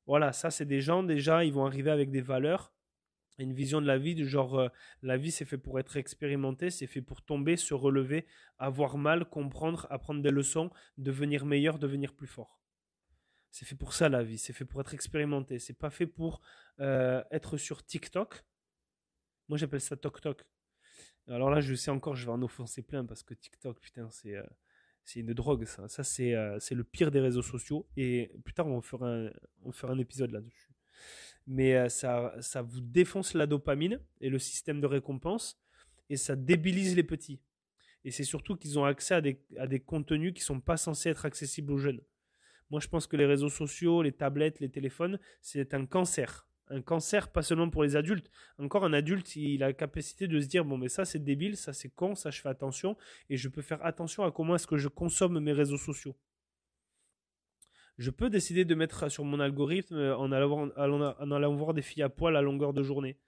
Voilà, ça c'est des gens déjà, ils vont arriver avec des valeurs, une vision de la vie du genre euh, la vie c'est fait pour être expérimenté, c'est fait pour tomber, se relever, avoir mal, comprendre, apprendre des leçons, devenir meilleur, devenir plus fort. C'est fait pour ça la vie, c'est fait pour être expérimenté, c'est pas fait pour euh, être sur TikTok. Moi j'appelle ça TokTok. Alors là, je sais encore, je vais en offenser plein parce que TikTok, putain, c'est euh, une drogue, ça. Euh, c'est le pire des réseaux sociaux. Et plus tard, on fera un, épisode là-dessus. Mais euh, ça, vous défonce la dopamine et le système de récompense et ça débilise les petits. Et c'est surtout qu'ils ont accès à des, à des contenus qui ne sont pas censés être accessibles aux jeunes. Moi, je pense que les réseaux sociaux, les tablettes, les téléphones, c'est un cancer un cancer, pas seulement pour les adultes. Encore un adulte, il a la capacité de se dire bon, mais ça c'est débile, ça c'est con, ça je fais attention et je peux faire attention à comment est-ce que je consomme mes réseaux sociaux. Je peux décider de mettre sur mon algorithme euh, en allant, voir des filles à poil à longueur de journée.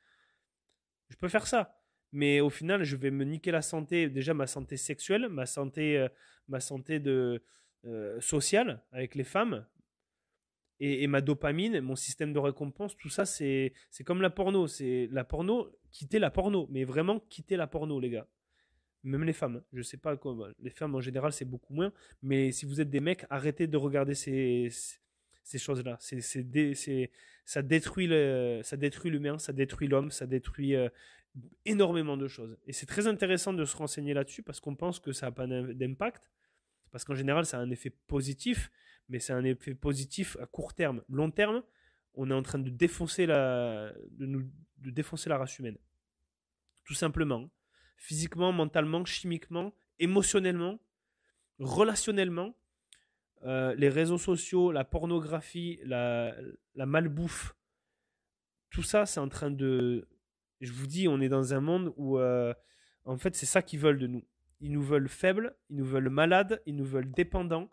Je peux faire ça. Mais au final, je vais me niquer la santé, déjà ma santé sexuelle, ma santé, euh, ma santé de, euh, sociale avec les femmes, et, ma dopamine, mon système de récompense, tout ça, c'est comme la porno. C'est la porno, quitter la porno, mais vraiment quitter la porno, les gars. Même les femmes, hein. je sais pas comment. Les femmes en général, c'est beaucoup moins. Mais si vous êtes des mecs, arrêtez de regarder ces, ces choses-là. C'est ça détruit le, ça détruit l'humain, ça détruit l'homme, ça détruit euh, énormément de choses. Et c'est très intéressant de se renseigner là-dessus parce qu'on pense que ça n'a pas d'impact, parce qu'en général, ça a un effet positif, mais c'est un effet positif à court terme. Long terme, on est en train de défoncer la, de défoncer la race humaine. Tout simplement. Physiquement, mentalement, chimiquement, émotionnellement, relationnellement. Euh, les réseaux sociaux, la pornographie, la, malbouffe, tout ça, c'est en train de. Je vous dis, on est dans un monde où, euh, en fait, c'est ça qu'ils veulent de nous. Ils nous veulent faibles, ils nous veulent malades, ils nous veulent dépendants.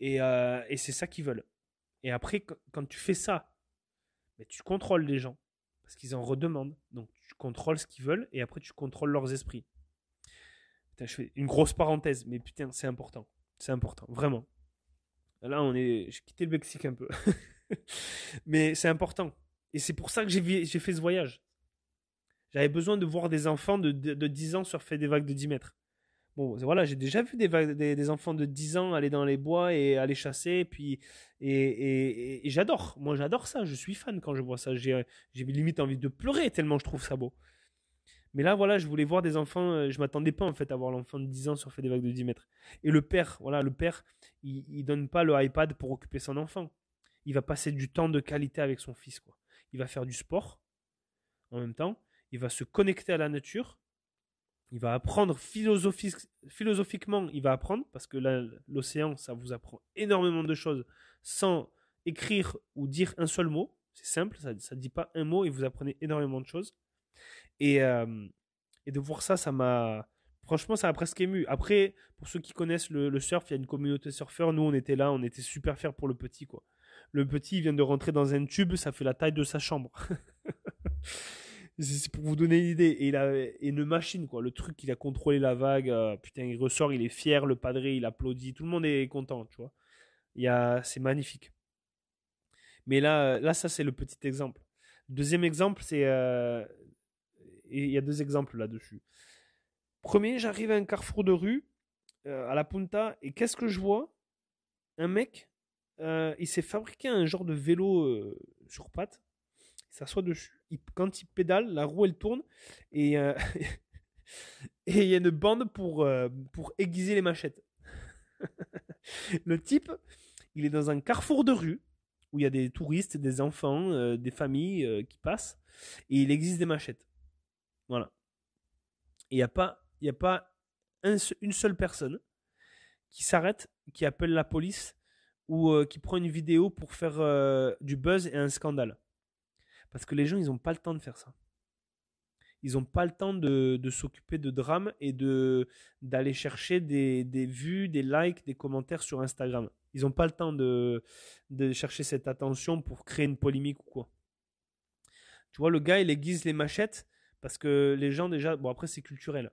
Et, euh, c'est ça qu'ils veulent. Et après, quand tu fais ça, mais ben, tu contrôles les gens parce qu'ils en redemandent. Donc tu contrôles ce qu'ils veulent et après tu contrôles leurs esprits. Putain, je fais une grosse parenthèse, mais putain, c'est important. C'est important, vraiment. Là, on est. J'ai quitté le Mexique un peu. mais c'est important. Et c'est pour ça que j'ai fait ce voyage. J'avais besoin de voir des enfants de, de, de 10 ans surfer des vagues de 10 mètres. Bon, voilà, j'ai déjà vu des, enfants de 10 ans aller dans les bois et aller chasser, puis, et, et, j'adore. Moi, j'adore ça. Je suis fan quand je vois ça. J'ai limite envie de pleurer tellement je trouve ça beau. Mais là, voilà, je voulais voir des enfants. Euh, je m'attendais pas en fait à voir l'enfant de 10 ans surfer des vagues de 10 mètres. Et le père, voilà, le père, il, il donne pas le iPad pour occuper son enfant. Il va passer du temps de qualité avec son fils, quoi. Il va faire du sport en même temps. Il va se connecter à la nature il va apprendre philosophiquement, il va apprendre, parce que l'océan, ça vous apprend énormément de choses sans écrire ou dire un seul mot. C'est simple, ça ne dit pas un mot et vous apprenez énormément de choses. Et, euh, de voir ça, ça m'a. Franchement, ça m'a presque ému. Après, pour ceux qui connaissent le, surf, il y a une communauté surfeur. Nous, on était là, on était super fiers pour le petit, quoi. Le petit, vient de rentrer dans un tube, ça fait la taille de sa chambre. c'est pour vous donner une idée. Et une machine, quoi. Le truc, il a contrôlé la vague. Euh, putain, il ressort, il est fier. Le padré, il applaudit. Tout le monde est content, tu vois. Il c'est magnifique. Mais là, euh, là, ça, c'est le petit exemple. Deuxième exemple, c'est. Euh, il y a deux exemples là-dessus. Premier, j'arrive à un carrefour de rue, à la Punta, et qu'est-ce que je vois Un mec, il s'est fabriqué un genre de vélo sur pattes il s'assoit dessus, quand il pédale, la roue elle tourne et euh, et il y a une bande pour, euh, pour aiguiser les machettes. le type, il est dans un carrefour de rue où il y a des touristes, des enfants, euh, des familles qui passent et il existe des machettes. Voilà. il n'y a pas, y a pas une seule personne qui s'arrête, qui appelle la police ou qui prend une vidéo pour faire du buzz et un scandale. Parce que les gens, ils n'ont pas le temps de faire ça. Ils n'ont pas le temps de, s'occuper de drames et de d'aller chercher des, vues, des likes, des commentaires sur Instagram. Ils n'ont pas le temps de, de chercher cette attention pour créer une polémique ou quoi. Tu vois, le gars, il aiguise les machettes parce que les gens déjà... Bon, après, c'est culturel.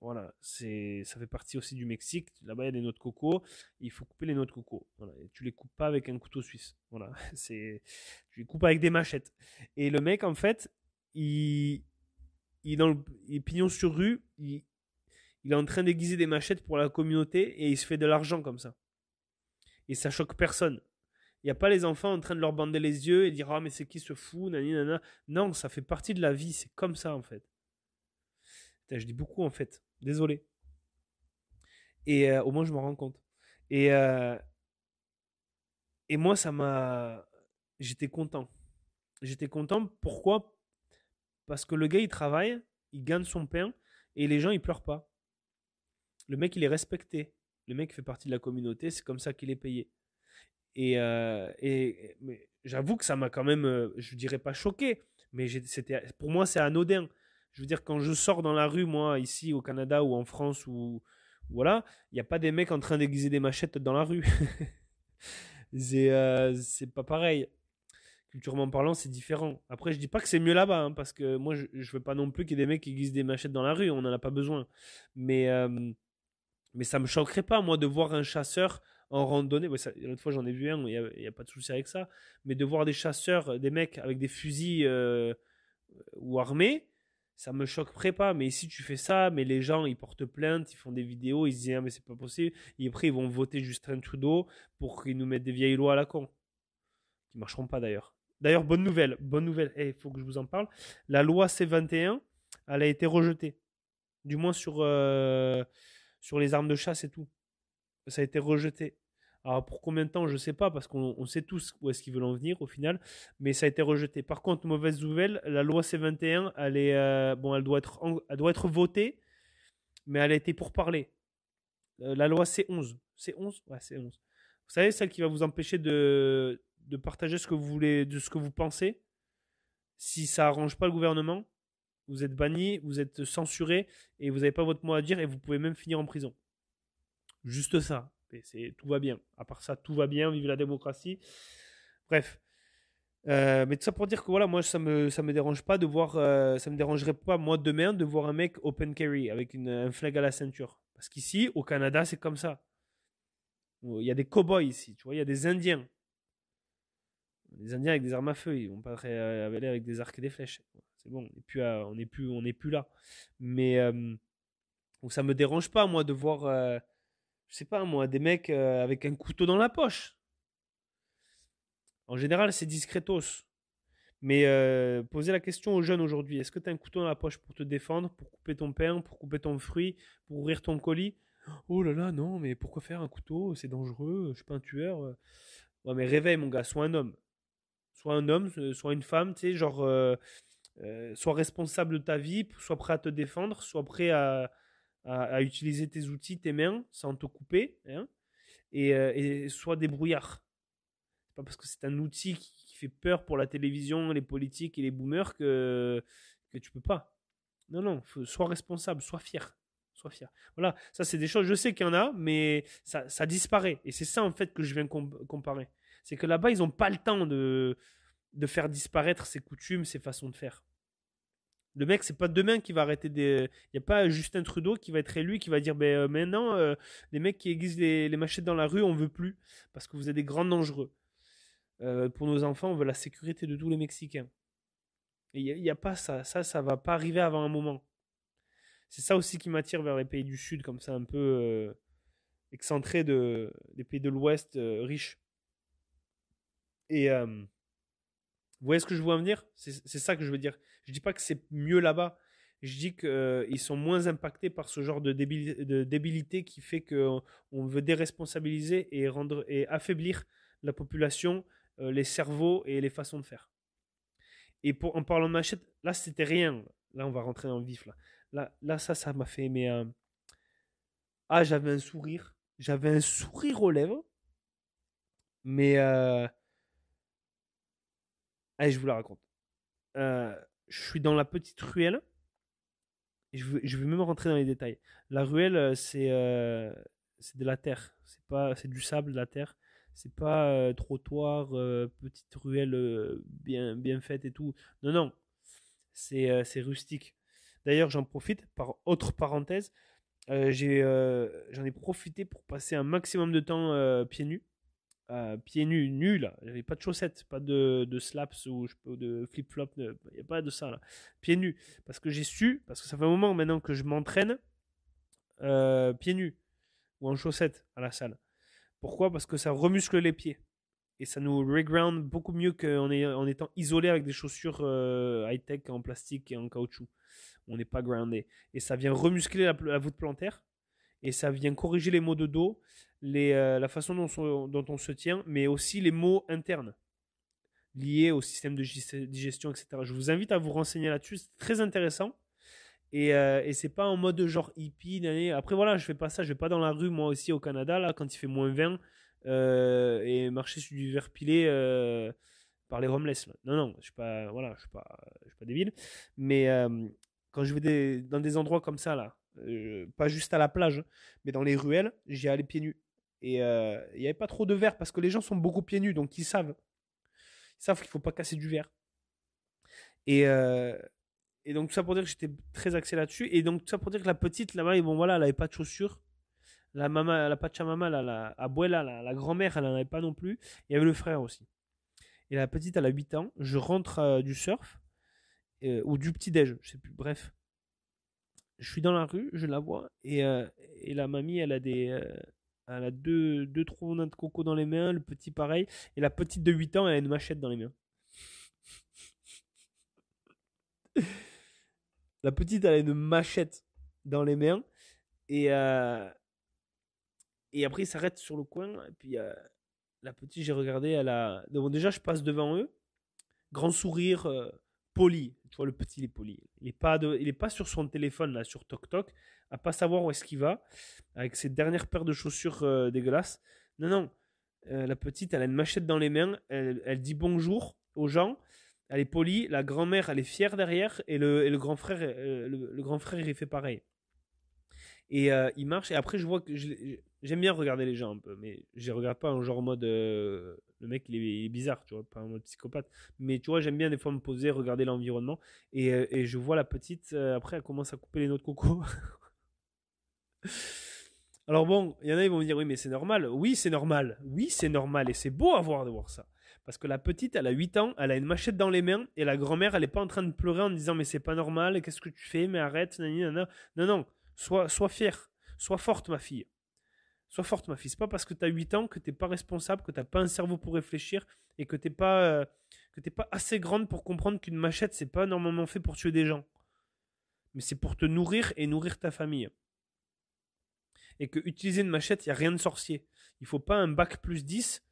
Voilà, c'est, ça fait partie aussi du Mexique. Là-bas, il y a des noix de coco. Il faut couper les noix de coco. Voilà, et tu les coupes pas avec un couteau suisse. Voilà, c'est, tu les coupes avec des machettes. Et le mec, en fait, il, il dans est pignon sur rue. Il, il est en train d'aiguiser des machettes pour la communauté et il se fait de l'argent comme ça. Et ça choque personne. Il n'y a pas les enfants en train de leur bander les yeux et dire Ah, mais c'est qui ce fou, Non, ça fait partie de la vie. C'est comme ça, en fait je dis beaucoup en fait. Désolé. Et euh, au moins, je me rends compte. Et, euh, et moi, ça m'a. J'étais content. J'étais content. Pourquoi Parce que le gars, il travaille, il gagne son pain et les gens, ils pleurent pas. Le mec, il est respecté. Le mec fait partie de la communauté. C'est comme ça qu'il est payé. Et, euh, j'avoue que ça m'a quand même, je dirais pas choqué, mais pour moi, c'est anodin. Je veux dire, quand je sors dans la rue, moi, ici au Canada ou en France, ou voilà, il n'y a pas des mecs en train d'aiguiser des machettes dans la rue. Euh, c'est pas pareil. Culturellement parlant, c'est différent. Après, je dis pas que c'est mieux là-bas, hein, parce que moi, je, ne veux pas non plus qu'il y ait des mecs qui aiguisent des machettes dans la rue, on n'en a pas besoin. Mais, ça euh, mais ça me choquerait pas, moi, de voir un chasseur en randonnée. L'autre fois, j'en ai vu un, il n'y a, pas de souci avec ça. Mais de voir des chasseurs, des mecs avec des fusils euh, ou armés, ça me choquerait pas. Mais si tu fais ça, mais les gens, ils portent plainte, ils font des vidéos, ils se disent, ah, mais c'est pas possible. Et après, ils vont voter Justin Trudeau pour qu'ils nous mettent des vieilles lois à la con. Qui marcheront pas d'ailleurs. D'ailleurs, bonne nouvelle, bonne nouvelle, il eh, faut que je vous en parle. La loi C21, elle a été rejetée. Du moins sur, euh, sur les armes de chasse et tout. Ça a été rejeté. Alors pour combien de temps, je ne sais pas, parce qu'on sait tous où est-ce qu'ils veulent en venir au final, mais ça a été rejeté. Par contre, mauvaise nouvelle, la loi C21, elle, est, euh, bon, elle, doit, être doit être votée, mais elle a été pour parler. Euh, la loi C11. C11 11 Vous savez, celle qui va vous empêcher de, de partager ce que vous voulez, de ce que vous pensez. Si ça arrange pas le gouvernement, vous êtes banni, vous êtes censuré et vous n'avez pas votre mot à dire et vous pouvez même finir en prison. Juste ça tout va bien. À part ça, tout va bien, vive la démocratie. Bref. Euh, mais tout ça pour dire que voilà, moi ça me ça me dérange pas de voir, euh, ça me dérangerait pas moi demain de voir un mec open carry avec une, un flag à la ceinture. Parce qu'ici au Canada c'est comme ça. Il y a des cowboys ici, tu vois, il y a des Indiens. Des Indiens avec des armes à feu, ils vont pas euh, aller avec des arcs et des flèches. C'est bon, on n'est plus on est plus on est plus là. Mais donc ça me dérange pas moi de voir je sais pas moi, des mecs euh, avec un couteau dans la poche. En général, c'est discretos. Mais posez euh, poser la question aux jeunes aujourd'hui, est-ce que tu as un couteau dans la poche pour te défendre, pour couper ton pain, pour couper ton fruit, pour ouvrir ton colis Oh là là, non, mais pourquoi faire un couteau C'est dangereux, je suis pas un tueur. Euh. Ouais, mais réveille mon gars, sois un homme. Sois un homme, sois une femme, tu sais, genre, sois responsable de ta vie, sois prêt à te défendre, sois prêt à, à, utiliser tes outils, tes mains, sans te couper, hein, et, euh, et, sois débrouillard. C'est pas parce que c'est un outil qui, fait peur pour la télévision, les politiques et les boomers que, que tu peux pas. Non, non, sois responsable, sois fier. soit fier. Voilà, ça c'est des choses, je sais qu'il y en a, mais ça, disparaît. Et c'est ça en fait que je viens comparer. C'est que là-bas, ils n'ont pas le temps de, de faire disparaître ces coutumes, ces façons de faire. Le mec, c'est pas demain qui va arrêter des. Il n'y a pas Justin Trudeau qui va être élu, qui va dire ben euh, maintenant, euh, les mecs qui aiguisent les, machettes dans la rue, on veut plus, parce que vous êtes des grands dangereux. Euh, pour nos enfants, on veut la sécurité de tous les Mexicains. Il n'y a, pas ça. Ça, ça va pas arriver avant un moment. C'est ça aussi qui m'attire vers les pays du Sud, comme ça, un peu excentré de, des pays de l'Ouest riches. Et. Vous voyez ce que je veux en venir C'est ça que je veux dire. Je dis pas que c'est mieux là-bas. Je dis qu'ils euh, sont moins impactés par ce genre de, débilité qui fait qu'on veut déresponsabiliser et, rendre, et affaiblir la population, euh, les cerveaux et les façons de faire. Et pour, en parlant de machette, là, c'était rien. Là, on va rentrer dans le vif. Là, là, là ça, ça m'a fait. Mais, euh, Ah, j'avais un sourire. J'avais un sourire aux lèvres. Mais. Allez, je vous la raconte. Euh, je suis dans la petite ruelle. je, vais, même rentrer dans les détails. La ruelle, euh, euh, c'est de la terre. C'est pas, c'est du sable, de la terre. C'est pas euh, trottoir, petite ruelle bien, bien faite et tout. Non, non. C'est rustique. D'ailleurs, j'en profite par autre parenthèse. J'en ai, profité pour passer un maximum de temps pieds nus euh, pieds nus, nul. J'avais pas de chaussettes, pas de, slaps ou de flip flops il n'y a pas de ça là. Pieds nus. Parce que j'ai su, parce que ça fait un moment maintenant que je m'entraîne euh, pieds nus ou en chaussettes à la salle. Pourquoi Parce que ça remuscle les pieds. Et ça nous reground beaucoup mieux qu'en étant isolé avec des chaussures euh, high-tech en plastique et en caoutchouc. On n'est pas groundé. Et ça vient remuscler la voûte plantaire et ça vient corriger les mots de dos, les, euh, la façon dont, dont, on se tient, mais aussi les mots internes liés au système de digestion, etc. Je vous invite à vous renseigner là-dessus, c'est très intéressant. Et, euh, et c'est pas en mode genre hippie. Après, voilà, je fais pas ça, je vais pas dans la rue, moi aussi, au Canada, là, quand il fait moins 20, euh, et marcher sur du verre pilé par les homeless. Non, non, je suis pas, voilà, je suis pas, je suis pas débile. Mais quand je vais dans des endroits comme ça, là, euh, pas juste à la plage, mais dans les ruelles, j'y allais pieds nus. Et euh, il y n'y avait pas trop de verre parce que les gens sont beaucoup pieds nus, donc ils savent. savent qu'il ne faut pas casser du verre. Et, euh, et donc, tout ça pour dire que j'étais très axé là-dessus. Et donc, tout ça pour dire que la petite, là-bas, bon, voilà, elle n'avait pas de chaussures. La maman, la pachamama, la, la abuela, la, la grand-mère, elle n'en avait pas non plus. Il y avait le frère aussi. Et la petite, elle a 8 ans. Je rentre du surf ou du petit-déj, je sais plus, bref je suis dans la rue, je la vois, et, euh, la mamie, elle a des. Euh, elle a deux, deux de coco dans les mains, le petit pareil, et la petite de 8 ans, elle a une machette dans les mains. la petite, elle a une machette dans les mains, et, euh, et après, ils s'arrêtent sur le coin, et puis la petite, j'ai regardé, elle a. déjà, je passe devant eux, grand sourire, poli. Tu vois, le petit, il est poli. Il n'est pas, il pas sur son téléphone, là, sur Tok Tok, à pas savoir où est-ce qu'il va, avec ses dernières paires de chaussures dégueulasse dégueulasses. Non, non. Euh, la petite, elle a une machette dans les mains, elle, dit bonjour aux gens, elle est polie, la grand-mère, elle est fière derrière, et le, grand frère, euh, le, grand frère, il fait pareil. Et euh, il marche, et après, je vois que j'aime bien regarder les gens un peu, mais je les regarde pas en genre mode le mec, il est, bizarre, tu vois, pas un mode psychopathe. Mais tu vois, j'aime bien des fois me poser, regarder l'environnement. Et, euh, je vois la petite, euh, après, elle commence à couper les noix de coco. Alors bon, il y en a, ils vont me dire, oui, mais c'est normal. Oui, c'est normal. Oui, c'est normal. Et c'est beau à voir de voir ça. Parce que la petite, elle a 8 ans, elle a une machette dans les mains, et la grand-mère, elle n'est pas en train de pleurer en disant, mais c'est pas normal, qu'est-ce que tu fais, mais arrête, non Non, non, sois, sois fière, sois forte, ma fille. Sois forte, ma fille. C'est pas parce que tu as 8 ans que t'es pas responsable, que t'as pas un cerveau pour réfléchir et que t'es pas, euh, pas assez grande pour comprendre qu'une machette, c'est pas normalement fait pour tuer des gens. Mais c'est pour te nourrir et nourrir ta famille. Et que utiliser une machette, il n'y a rien de sorcier. Il faut pas un bac plus 10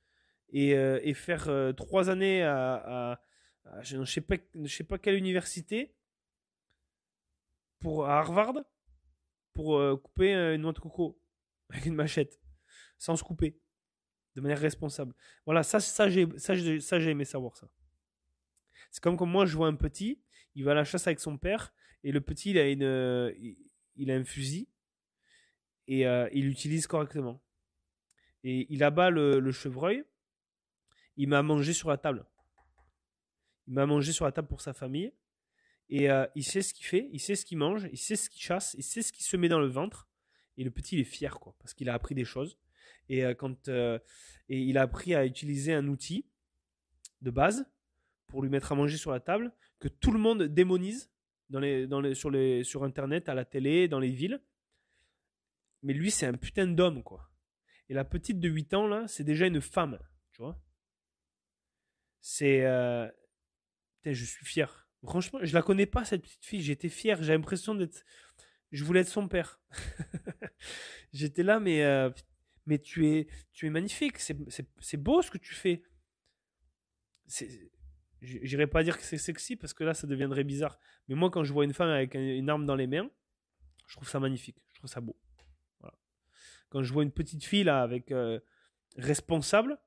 euh, et, faire euh, trois 3 années à, je ne sais, pas, sais pas quelle université pour, à Harvard pour couper une noix de coco avec une machette, sans se couper, de manière responsable. Voilà, ça, ça j'ai ça, ça aimé savoir ça. C'est comme quand moi, je vois un petit, il va à la chasse avec son père, et le petit, il a, une, euh, il a un fusil, et euh, il l'utilise correctement. Et il abat le, chevreuil, il m'a mangé sur la table. Il m'a mangé sur la table pour sa famille. Et euh, il sait ce qu'il fait, il sait ce qu'il mange, il sait ce qu'il chasse, il sait ce qu'il se met dans le ventre. Et le petit, il est fier, quoi, parce qu'il a appris des choses. Et, euh, quand, euh, il a appris à utiliser un outil de base pour lui mettre à manger sur la table que tout le monde démonise dans les, dans sur, les, sur Internet, à la télé, dans les villes. Mais lui, c'est un putain d'homme, quoi. Et la petite de 8 ans, là, c'est déjà une femme, tu vois. C'est... Euh, je suis fier. Franchement, je la connais pas, cette petite fille. J'étais fier. J'ai l'impression d'être je voulais être son père. J'étais là, mais, euh, mais tu, es, tu es magnifique, c'est beau ce que tu fais. J'irai pas dire que c'est sexy parce que là, ça deviendrait bizarre. Mais moi, quand je vois une femme avec une arme dans les mains, je trouve ça magnifique, je trouve ça beau. Quand je vois une petite fille là avec euh, responsable,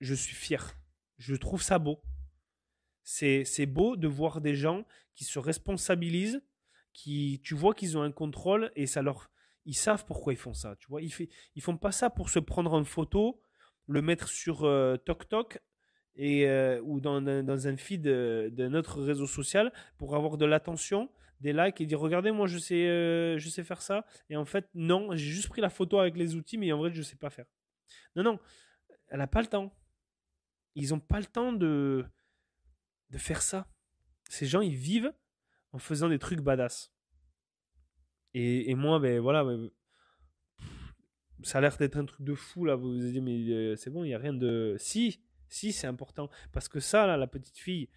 je suis fier. Je trouve ça beau. C'est beau de voir des gens qui se responsabilisent qui, tu vois qu'ils ont un contrôle et ça leur, ils savent pourquoi ils font ça. Tu vois, ils, fait, ils font pas ça pour se prendre en photo, le mettre sur euh, TokTok et euh, ou dans, dans, un feed euh, d'un autre réseau social pour avoir de l'attention, des likes et dire regardez moi je sais euh, je sais faire ça et en fait non j'ai juste pris la photo avec les outils mais en vrai je sais pas faire. Non non, elle n'a pas le temps. Ils ont pas le temps de de faire ça. Ces gens ils vivent en faisant des trucs badass. Et, moi, ben voilà, ben, ça a l'air d'être un truc de fou là. Vous vous dites, mais euh, c'est bon, il n'y a rien de. Si, si, c'est important. Parce que ça, là, la petite fille,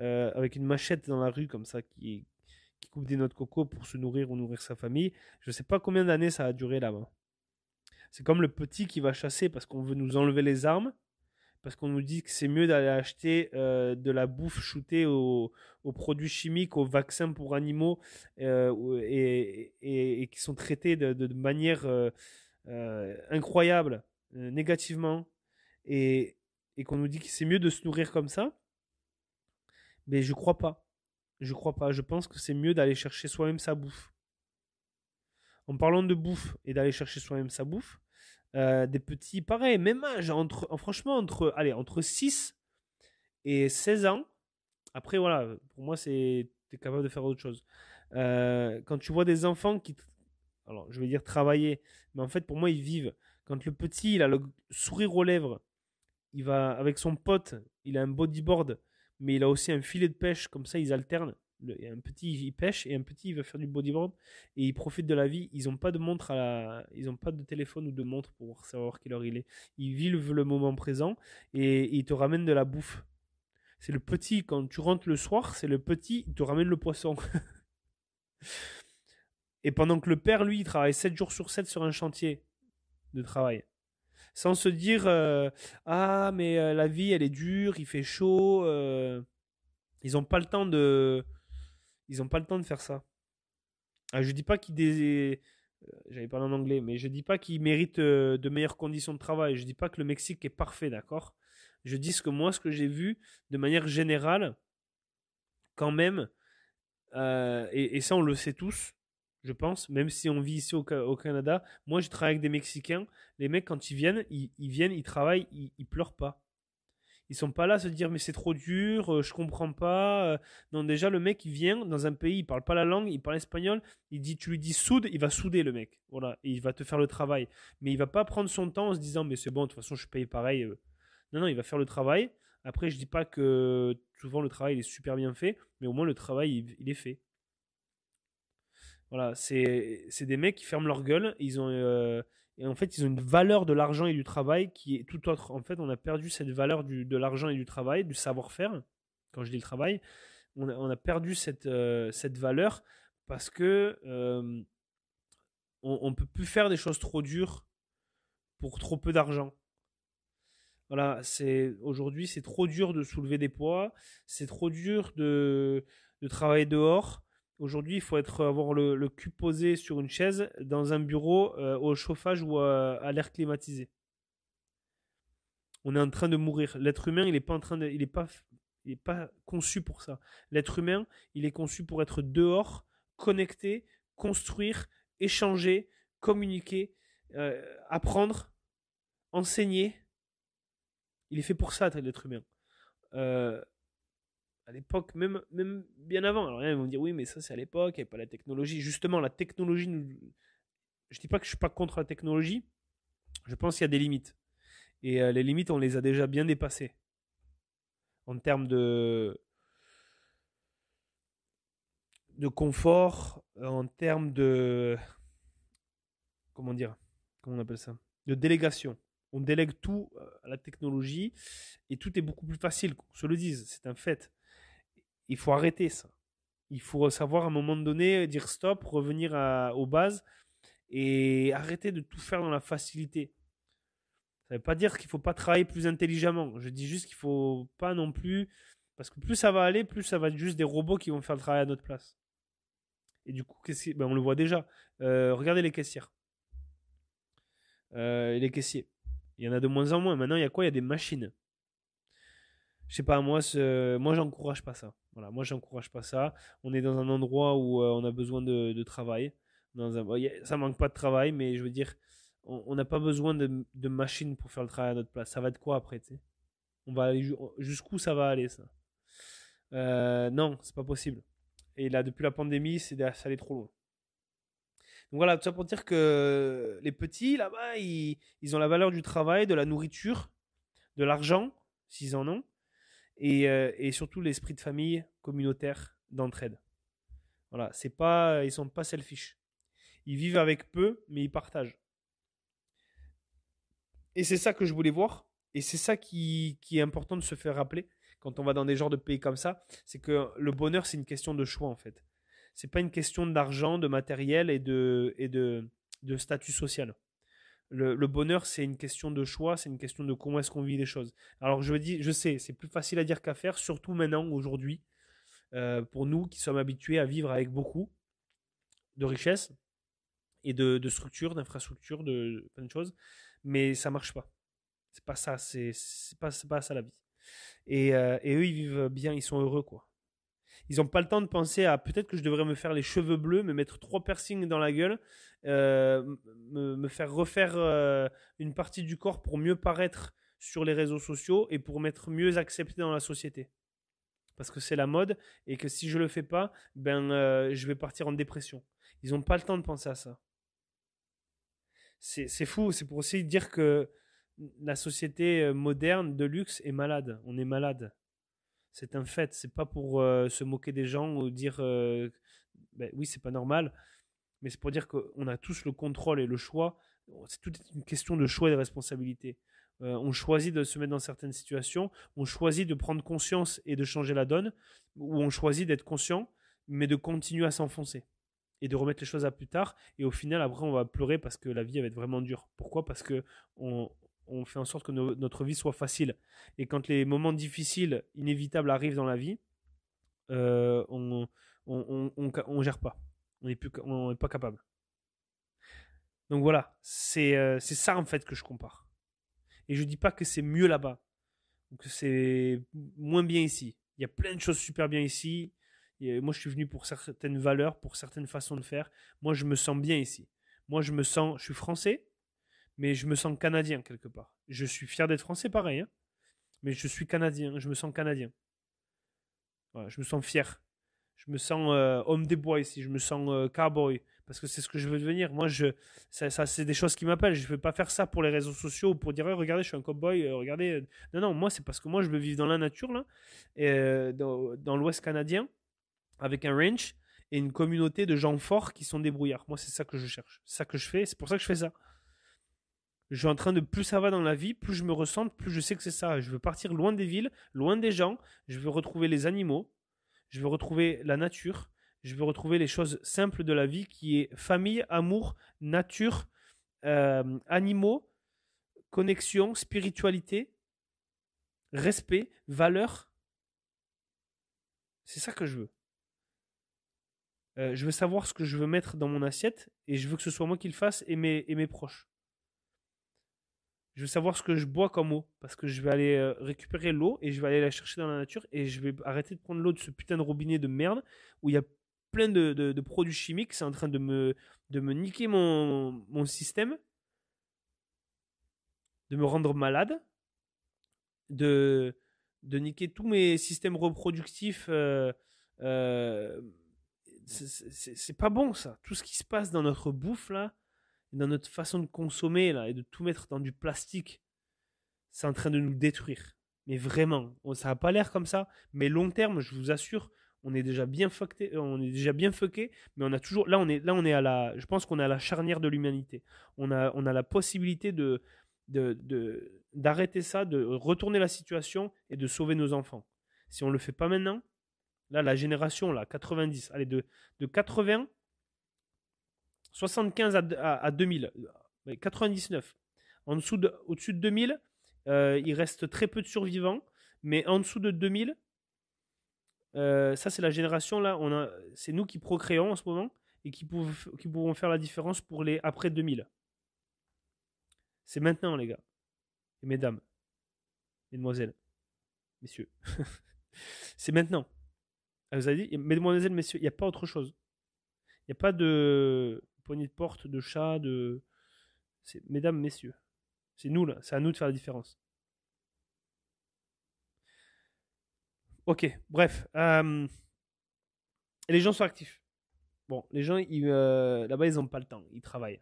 euh, avec une machette dans la rue comme ça, qui, qui coupe des noix de coco pour se nourrir ou nourrir sa famille, je ne sais pas combien d'années ça a duré là-bas. C'est comme le petit qui va chasser parce qu'on veut nous enlever les armes parce qu'on nous dit que c'est mieux d'aller acheter euh, de la bouffe shootée aux, produits chimiques, aux vaccins pour animaux euh, et, qui sont traités de, manière euh, incroyable, négativement, et, qu'on nous dit que c'est mieux de se nourrir comme ça, mais je crois pas. Je crois pas. Je pense que c'est mieux d'aller chercher soi-même sa bouffe. En parlant de bouffe et d'aller chercher soi-même sa bouffe, euh, des petits, pareil, même âge, entre, franchement, entre, allez, entre 6 et 16 ans. Après, voilà, pour moi, c'est es capable de faire autre chose. Euh, quand tu vois des enfants qui, alors je vais dire travailler, mais en fait, pour moi, ils vivent. Quand le petit, il a le sourire aux lèvres, il va avec son pote, il a un bodyboard, mais il a aussi un filet de pêche, comme ça, ils alternent un petit il pêche et un petit il veut faire du bodyboard et il profite de la vie. Ils n'ont pas de montre à ils ont pas de téléphone ou de montre pour savoir quelle heure il est. Ils vivent le moment présent et ils te ramènent de la bouffe. C'est le petit quand tu rentres le soir, c'est le petit il te ramène le poisson. et pendant que le père lui il travaille 7 jours sur 7 sur un chantier de travail sans se dire euh, ah mais euh, la vie elle est dure, il fait chaud. Euh, ils n'ont pas le temps de ils n'ont pas le temps de faire ça. Ah, je dis pas qu'ils euh, J'avais parlé en anglais, mais je dis pas qu'ils méritent euh, de meilleures conditions de travail. Je dis pas que le Mexique est parfait, d'accord Je dis ce que moi, ce que j'ai vu, de manière générale, quand même, euh, et, ça on le sait tous, je pense, même si on vit ici au, Canada, moi je travaille avec des Mexicains, les mecs quand ils viennent, ils, viennent, ils travaillent, ils, ils pleurent pas. Ils sont pas là à se dire mais c'est trop dur, euh, je comprends pas. Euh. Non, déjà le mec il vient dans un pays, il parle pas la langue, il parle espagnol, il dit tu lui dis soude, il va souder le mec. Voilà, il va te faire le travail. Mais il va pas prendre son temps en se disant mais c'est bon, de toute façon je paye pareil. Euh. Non non, il va faire le travail. Après je dis pas que souvent le travail est super bien fait, mais au moins le travail il, est fait. Voilà, c'est des mecs qui ferment leur gueule, ils ont et en fait, ils ont une valeur de l'argent et du travail qui est tout autre. En fait, on a perdu cette valeur de l'argent et du travail, du savoir-faire. Quand je dis le travail, on a, perdu euh, cette, valeur parce que euh, on ne peut plus faire des choses trop dures pour trop peu d'argent. Voilà, c'est aujourd'hui, c'est trop dur de soulever des poids, c'est trop dur de, de travailler dehors, Aujourd'hui, il faut être, euh, avoir le, cul posé sur une chaise dans un bureau euh, au chauffage ou euh, à, l'air climatisé. On est en train de mourir. L'être humain, il n'est pas en train de, il pas, pas conçu pour ça. L'être humain, il est conçu pour être dehors, connecté, construire, échanger, communiquer, apprendre, enseigner. Il est fait pour ça, l'être humain à l'époque, même, même bien avant. Alors, ils vont dire oui, mais ça, c'est à l'époque, il n'y avait pas la technologie. Justement, la technologie, je ne dis pas que je ne suis pas contre la technologie, je pense qu'il y a des limites. Et euh, les limites, on les a déjà bien dépassées. En termes de, de confort, euh, en termes de. Comment dire Comment on appelle ça De délégation. On délègue tout euh, à la technologie et tout est beaucoup plus facile, qu'on se le dise, c'est un fait il faut arrêter ça. Il faut savoir à un moment donné dire stop, revenir aux bases et arrêter de tout faire dans la facilité. Ça ne veut pas dire qu'il ne faut pas travailler plus intelligemment. Je dis juste qu'il ne faut pas non plus. Parce que plus ça va aller, plus ça va être juste des robots qui vont faire le travail à notre place. Et du coup, ben, on le voit déjà. Euh, regardez les caissières. Euh, les caissiers. Il y en a de moins en moins. Maintenant, il y a quoi Il y a des machines je sais pas, moi, ce, moi, j'encourage pas ça. Voilà, moi, j'encourage pas ça. On est dans un endroit où euh, on a besoin de, travail. Dans un, ça manque pas de travail, mais je veux dire, on n'a pas besoin de, machines pour faire le travail à notre place. Ça va être quoi après, tu sais On va aller jusqu'où ça va aller, ça euh, Non, c'est pas possible. Et là, depuis la pandémie, c'est allé trop loin. Donc voilà, tout ça pour dire que les petits, là-bas, ils ont la valeur du travail, de la nourriture, de l'argent, s'ils en ont euh, et, surtout l'esprit de famille communautaire d'entraide. Voilà, c'est pas, ils sont pas selfish. Ils vivent avec peu, mais ils partagent. Et c'est ça que je voulais voir. Et c'est ça qui, est important de se faire rappeler quand on va dans des genres de pays comme ça. C'est que le bonheur, c'est une question de choix, en fait. Ce n'est pas une question d'argent, de matériel et de, et de statut social le, bonheur, c'est une question de choix, c'est une question de comment est-ce qu'on vit les choses. Alors je dis, je sais, c'est plus facile à dire qu'à faire, surtout maintenant, aujourd'hui, euh, pour nous qui sommes habitués à vivre avec beaucoup de richesses et de, structures, d'infrastructures, de, plein de choses, mais ça marche pas. C'est pas ça, c'est pas, pas ça la vie. Euh, et, eux, ils vivent bien, ils sont heureux, quoi. Ils n'ont pas le temps de penser à peut-être que je devrais me faire les cheveux bleus, me mettre trois piercings dans la gueule euh, me, faire refaire euh, une partie du corps pour mieux paraître sur les réseaux sociaux et pour m'être mieux accepté dans la société. Parce que c'est la mode et que si je le fais pas, ben euh, je vais partir en dépression. Ils n'ont pas le temps de penser à ça. C'est fou, c'est pour aussi dire que la société moderne de luxe est malade. On est malade. C'est un fait. C'est pas pour se moquer des gens ou dire ben oui c'est pas normal mais c'est pour dire qu'on a tous le contrôle et le choix. C'est toute une question de choix et de responsabilité. Euh, on choisit de se mettre dans certaines situations, on choisit de prendre conscience et de changer la donne, ou on choisit d'être conscient, mais de continuer à s'enfoncer et de remettre les choses à plus tard. Et au final, après, on va pleurer parce que la vie va être vraiment dure. Pourquoi Parce que on, fait en sorte que notre vie soit facile. Et quand les moments difficiles, inévitables arrivent dans la vie, euh, on, ne on, gère pas. On n'est pas capable. Donc voilà, euh, c'est ça en fait que je compare. Et je dis pas que c'est mieux là-bas, que c'est moins bien ici. Il y a plein de choses super bien ici. moi, je suis venu pour certaines valeurs, pour certaines façons de faire. Moi, je me sens bien ici. Moi, je me sens, je suis français, mais je me sens canadien quelque part. Je suis fier d'être français, pareil, hein, mais je suis canadien. Je me sens canadien. Voilà, je me sens fier. Je me sens euh, homme des bois ici. Je me sens euh, cowboy parce que c'est ce que je veux devenir. Moi, je, ça, c'est des choses qui m'appellent. Je ne veux pas faire ça pour les réseaux sociaux pour dire eh, regardez, je suis un cowboy. Euh, regardez, non, non, moi c'est parce que moi je veux vivre dans la nature là, et, dans, dans l'Ouest canadien, avec un ranch et une communauté de gens forts qui sont brouillards Moi, c'est ça que je cherche, c'est ça que je fais. C'est pour ça que je fais ça. Je suis en train de plus ça va dans la vie, plus je me ressens, plus je sais que c'est ça. Je veux partir loin des villes, loin des gens. Je veux retrouver les animaux je veux retrouver la nature, je veux retrouver les choses simples de la vie qui est famille, amour, nature, euh, animaux, connexion, spiritualité, respect, valeur. C'est ça que je veux. Euh, je veux savoir ce que je veux mettre dans mon assiette et je veux que ce soit moi qui le fasse et mes proches je veux savoir ce que je bois comme eau parce que je vais aller euh, récupérer l'eau et je vais aller la chercher dans la nature et je vais arrêter de prendre l'eau de ce putain de robinet de merde où il y a plein de, produits chimiques, c'est en train de me, de me niquer mon, mon système, de me rendre malade, de, de niquer tous mes systèmes reproductifs. Euh, euh, c'est pas bon ça. Tout ce qui se passe dans notre bouffe là, dans notre façon de consommer là, et de tout mettre dans du plastique, c'est en train de nous détruire. Mais vraiment, ça n'a pas l'air comme ça. Mais long terme, je vous assure, on est déjà bien fucké, euh, on est déjà bien fucké, mais on a toujours là on est là on est à la je pense qu'on est à la charnière de l'humanité. On a on a la possibilité de d'arrêter de, d'arrêter ça, de retourner la situation et de sauver nos enfants. Si on le fait pas maintenant, là la génération là 90, allez de de 80 75 à, 2000, 99. En dessous au-dessus de 2000, euh, il reste très peu de survivants, mais en dessous de 2000, euh, ça c'est la génération là, c'est nous qui procréons en ce moment et qui, pouvons, qui pourront faire la différence pour les après 2000. C'est maintenant les gars, et mesdames, mesdemoiselles, messieurs. c'est maintenant. Elle ah, vous a dit, mesdemoiselles, messieurs, il n'y a pas autre chose. Il n'y a pas de poignée de porte, de chat, de. Mesdames, messieurs. C'est nous, là. C'est à nous de faire la différence. Ok, bref. Euh, les gens sont actifs. Bon, les gens, euh, là-bas, ils n'ont pas le temps. ils travaillent.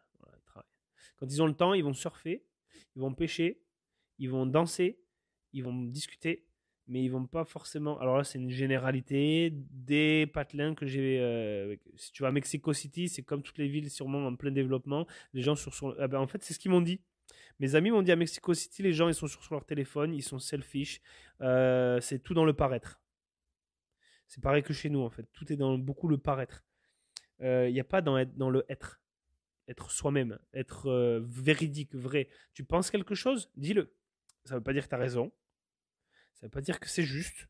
Quand ils ont le temps, ils vont surfer, ils vont pêcher, ils vont danser, ils vont discuter, mais ils vont pas forcément. Alors là, c'est une généralité des patelins que j'ai. Euh, si tu vas à Mexico City, c'est comme toutes les villes sûrement en plein développement. Les gens sur, ah ben, en fait, c'est ce qu'ils m'ont dit. Mes amis m'ont dit à Mexico City, les gens ils sont sur, leur téléphone, ils sont selfish. Euh, c'est tout dans le paraître. C'est pareil que chez nous en fait. Tout est dans beaucoup le paraître. Euh, il n'y a pas dans, dans le être. Être soi-même, être véridique, vrai. Tu penses quelque chose, dis-le. Ça ne veut pas dire que tu as raison ça veut pas dire que c'est juste,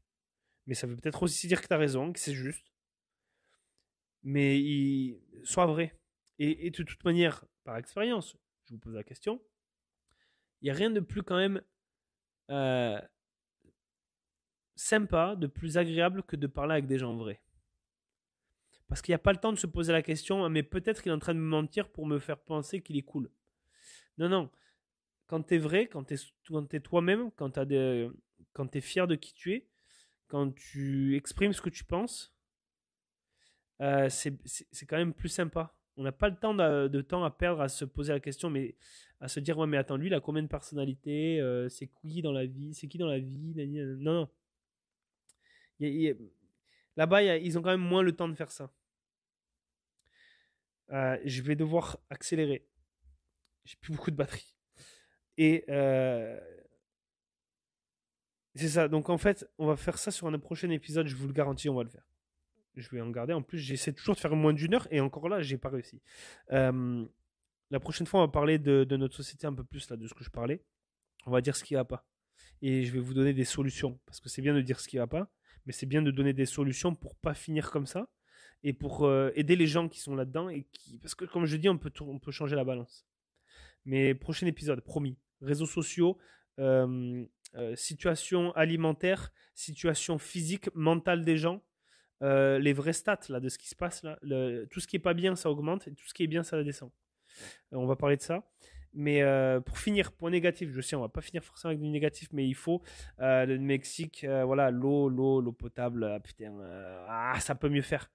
mais ça veut peut-être aussi dire que tu as raison, que c'est juste. Mais il... soit vrai. Et, de toute manière, par expérience, je vous pose la question, il n'y a rien de plus quand même euh, sympa, de plus agréable que de parler avec des gens vrais. Parce qu'il n'y a pas le temps de se poser la question, hein, mais peut-être qu'il est en train de me mentir pour me faire penser qu'il est cool. Non, non. Quand tu es vrai, quand tu es, es toi-même, quand tu as des, quand tu es fier de qui tu es, quand tu exprimes ce que tu penses, euh, c'est quand même plus sympa. On n'a pas le temps de, temps à perdre à se poser la question, mais à se dire ouais mais attends lui il a combien de personnalités, euh, c'est qui dans la vie, c'est qui dans la vie, non non. Là-bas ils ont quand même moins le temps de faire ça. Euh, je vais devoir accélérer. J'ai plus beaucoup de batterie. Et c'est ça. Donc en fait, on va faire ça sur un prochain épisode, je vous le garantis, on va le faire. Je vais en garder. En plus, j'essaie toujours de faire moins d'une heure et encore là, j'ai pas réussi. Euh, la prochaine fois, on va parler de, notre société un peu plus là, de ce que je parlais. On va dire ce qui ne a pas. Et je vais vous donner des solutions. Parce que c'est bien de dire ce qui va va pas, mais c'est bien de donner des solutions pour pas finir comme ça et pour euh, aider les gens qui sont là-dedans. et qui Parce que, comme je dis, on peut, on peut changer la balance. Mais prochain épisode, promis. Réseaux sociaux, euh, euh, situation alimentaire, situation physique, mentale des gens, euh, les vrais stats là, de ce qui se passe. Là, tout ce qui est pas bien, ça augmente, tout ce qui est bien, ça descend. Euh, on va parler de ça. Mais pour finir, point négatif, je sais, on va pas finir forcément avec du négatif, mais il faut le Mexique, voilà, l'eau, l'eau, l'eau potable, ah, putain, ah, ça peut mieux faire.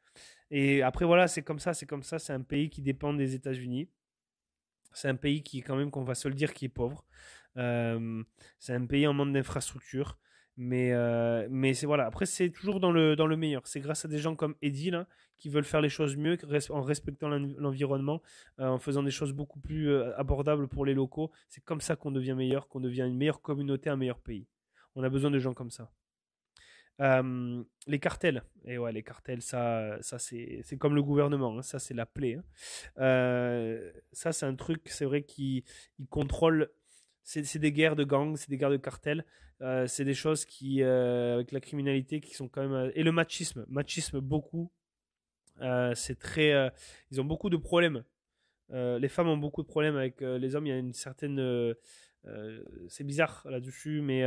Et après, voilà, c'est comme ça, c'est comme ça, c'est un pays qui dépend des États-Unis. C'est un pays qui, quand même, qu'on va se le dire, qui est pauvre. Euh, c'est un pays en manque d'infrastructures. Mais, euh, mais c'est voilà. Après, c'est toujours dans le, dans le meilleur. C'est grâce à des gens comme Edil hein, qui veulent faire les choses mieux, en respectant l'environnement, euh, en faisant des choses beaucoup plus abordables pour les locaux. C'est comme ça qu'on devient meilleur, qu'on devient une meilleure communauté, un meilleur pays. On a besoin de gens comme ça les cartels. Et ouais, les cartels, ça, ça c'est, comme le gouvernement. Hein, ça, c'est la plaie. Hein. ça, c'est un truc, c'est vrai qu'ils contrôlent. C'est, des guerres de gangs, c'est des guerres de cartels. c'est des choses qui, avec la criminalité, qui sont quand même. et le machisme. Machisme, beaucoup. c'est très. ils ont beaucoup de problèmes. les femmes ont beaucoup de problèmes avec les hommes. Il y a une certaine. c'est bizarre là-dessus, mais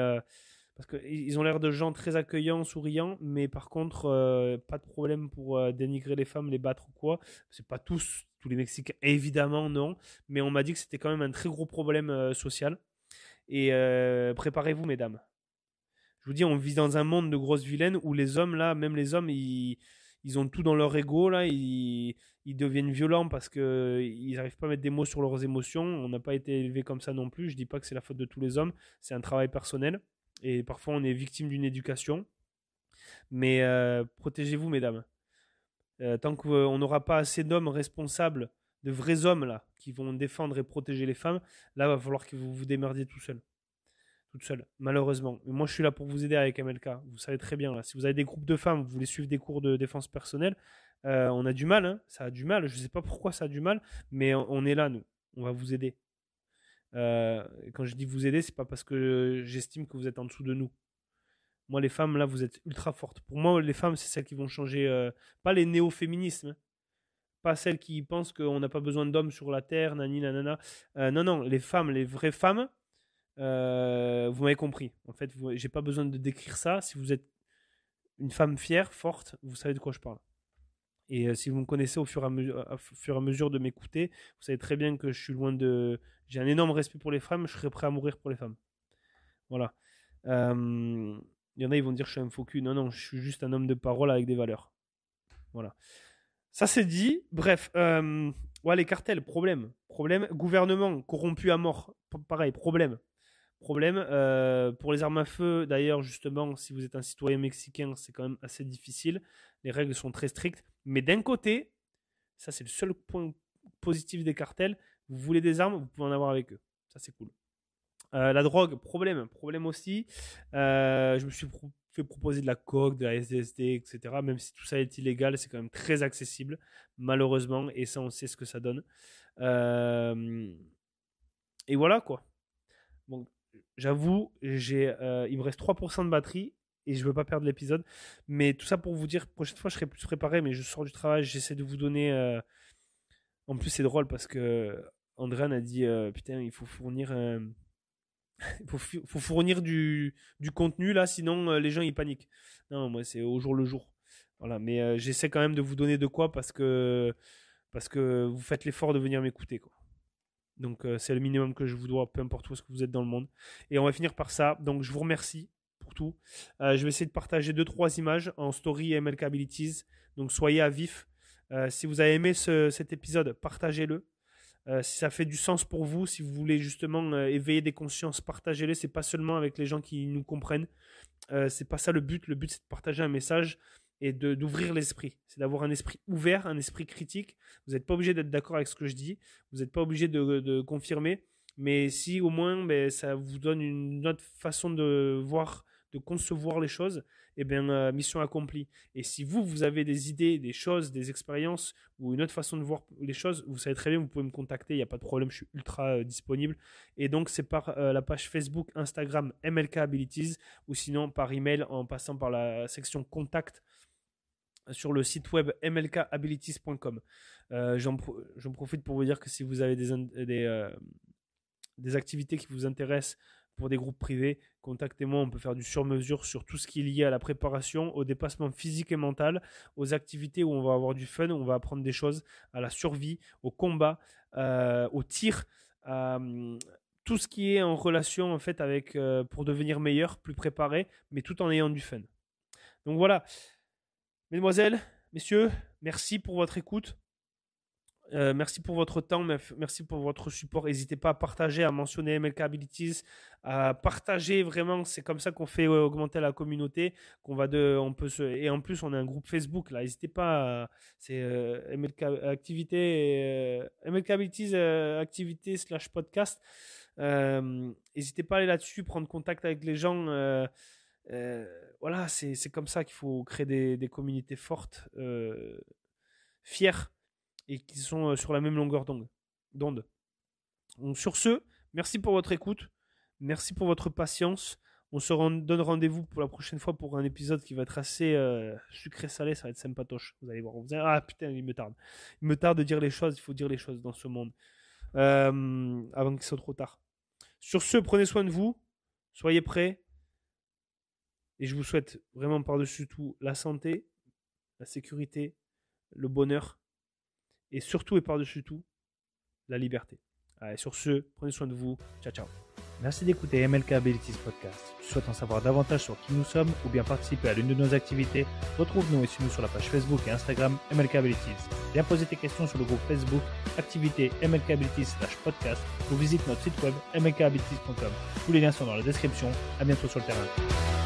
parce qu'ils ont l'air de gens très accueillants, souriants, mais par contre, euh, pas de problème pour euh, dénigrer les femmes, les battre ou quoi. C'est pas tous, tous les Mexicains, évidemment, non. Mais on m'a dit que c'était quand même un très gros problème euh, social. Et préparez-vous, mesdames. Je vous dis, on vit dans un monde de grosses vilaines où les hommes, là, même les hommes, ils, ont tout dans leur ego, là. Ils, deviennent violents parce qu'ils n'arrivent pas à mettre des mots sur leurs émotions. On n'a pas été élevés comme ça non plus. Je ne dis pas que c'est la faute de tous les hommes. C'est un travail personnel et parfois on est victime d'une éducation. Mais euh, protégez-vous, mesdames. Euh, tant qu'on euh, n'aura pas assez d'hommes responsables, de vrais hommes là, qui vont défendre et protéger les femmes, là, va falloir que vous vous démerdiez tout seul. tout seul, malheureusement. Mais moi, je suis là pour vous aider avec MLK. Vous savez très bien, là. Si vous avez des groupes de femmes, vous voulez suivre des cours de défense personnelle, on a du mal, hein. ça a du mal. Je ne sais pas pourquoi ça a du mal, mais on est là, nous. On va vous aider. Euh, quand je dis vous aider, c'est pas parce que j'estime que vous êtes en dessous de nous. Moi, les femmes, là, vous êtes ultra fortes. Pour moi, les femmes, c'est celles qui vont changer. Euh, pas les néo-féminismes. Pas celles qui pensent qu'on n'a pas besoin d'hommes sur la terre, nani, nanana. Euh, non, non, les femmes, les vraies femmes, vous m'avez compris. En fait, j'ai pas besoin de décrire ça. Si vous êtes une femme fière, forte, vous savez de quoi je parle. Et euh, si vous me connaissez euh, au fur et à, mesure, de m'écouter, vous savez très bien que je suis loin de. J'ai un énorme respect pour les femmes, je serais prêt à mourir pour les femmes. Voilà. Il y en a, ils vont dire je suis un faux cul. Non, non, je suis juste un homme de parole avec des valeurs. Voilà. Ça c'est dit. Bref. ouais, les cartels, problème. Problème. Gouvernement corrompu à mort. Pareil, problème. Problème, euh, pour les armes à feu, d'ailleurs, justement, si vous êtes un citoyen mexicain, c'est quand même assez difficile. Les règles sont très strictes. Mais d'un côté, ça c'est le seul point positif des cartels, vous voulez des armes, vous pouvez en avoir avec eux. Ça c'est cool. Euh, la drogue, problème, problème aussi. Euh, je me suis fait proposer de la coque, de la SDSD, etc. Même si tout ça est illégal, c'est quand même très accessible, malheureusement, et ça on sait ce que ça donne. et voilà quoi j'avoue, j'ai, euh, il me reste 3% de batterie et je veux pas perdre l'épisode. Mais tout ça pour vous dire, prochaine fois, je serai plus préparé, mais je sors du travail, j'essaie de vous donner. Euh, en plus, c'est drôle parce que Andréan a dit euh, Putain, il faut fournir. faut, fournir du, du, contenu là, sinon les gens ils paniquent. Non, moi c'est au jour le jour. Voilà, mais j'essaie quand même de vous donner de quoi parce que, parce que vous faites l'effort de venir m'écouter. Quoi. Donc euh, c'est le minimum que je vous dois, peu importe où est-ce que vous êtes dans le monde. Et on va finir par ça. Donc je vous remercie pour tout. Euh, je vais essayer de partager deux trois images en story et MLK Abilities. Donc soyez à vif. Euh, si vous avez aimé cet épisode, partagez-le. si ça fait du sens pour vous, si vous voulez justement éveiller des consciences, partagez-le. C'est pas seulement avec les gens qui nous comprennent. c'est pas ça le but. Le but c'est de partager un message et d'ouvrir l'esprit. C'est d'avoir un esprit ouvert, un esprit critique. Vous n'êtes pas obligé d'être d'accord avec ce que je dis, vous n'êtes pas obligé de, de, confirmer, mais si au moins ben, ça vous donne une autre façon de voir, de concevoir les choses, et eh bien euh, mission accomplie. Et si vous, vous avez des idées, des choses, des expériences ou une autre façon de voir les choses, vous savez très bien, vous pouvez me contacter, il n'y a pas de problème, je suis ultra euh, disponible. Et donc c'est par euh, la page Facebook, Instagram, MLK Abilities, ou sinon par email en passant par la section contact sur le site web mlkabilities.com. Euh, J'en profite pour vous dire que si vous avez des, euh, des, activités qui vous intéressent pour des groupes privés, contactez-moi, on peut faire du sur-mesure sur tout ce qui est lié à la préparation, au dépassement physique et mental, aux activités où on va avoir du fun, où on va apprendre des choses, à la survie, au combat, euh, au tir, euh, tout ce qui est en relation en fait avec pour devenir meilleur, plus préparé, mais tout en ayant du fun. Donc voilà, Mesdemoiselles, messieurs, merci pour votre écoute. Euh, merci pour votre temps, merci pour votre support. N'hésitez pas à partager, à mentionner MLK Abilities, à partager vraiment. C'est comme ça qu'on fait augmenter la communauté, qu'on va de, on peut se, et en plus on a un groupe Facebook là. N'hésitez pas, c'est euh, MLK activité, euh, MLK Abilities activité slash podcast. N'hésitez pas à aller là-dessus, prendre contact avec les gens. Euh, voilà, c'est comme ça qu'il faut créer des, communautés fortes, euh, fières, et qui sont euh, sur la même longueur d'onde. Donc sur ce, merci pour votre écoute, merci pour votre patience. On se donne rendez-vous pour la prochaine fois pour un épisode qui va être assez sucré-salé, ça va être sympatoche. Vous allez voir. Vous allez... ah putain, il me tarde. Il me tarde de dire les choses, il faut dire les choses dans ce monde. avant qu'il soit trop tard. Sur ce, prenez soin de vous, soyez prêts, et je vous souhaite vraiment par-dessus tout la santé, la sécurité, le bonheur et surtout et par-dessus tout la liberté. Allez, sur ce, prenez soin de vous. Ciao, ciao. Merci d'écouter MLK Abilities Podcast. Si tu souhaites en savoir davantage sur qui nous sommes ou bien participer à l'une de nos activités, retrouve-nous et suis-nous sur la page Facebook et Instagram MLK Abilities. Viens poser tes questions sur le groupe Facebook Activité MLK Abilities podcast ou visite notre site web mlkabilities.com. Tous les liens sont dans la description. À bientôt sur le terrain.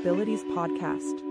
Abilities Podcast.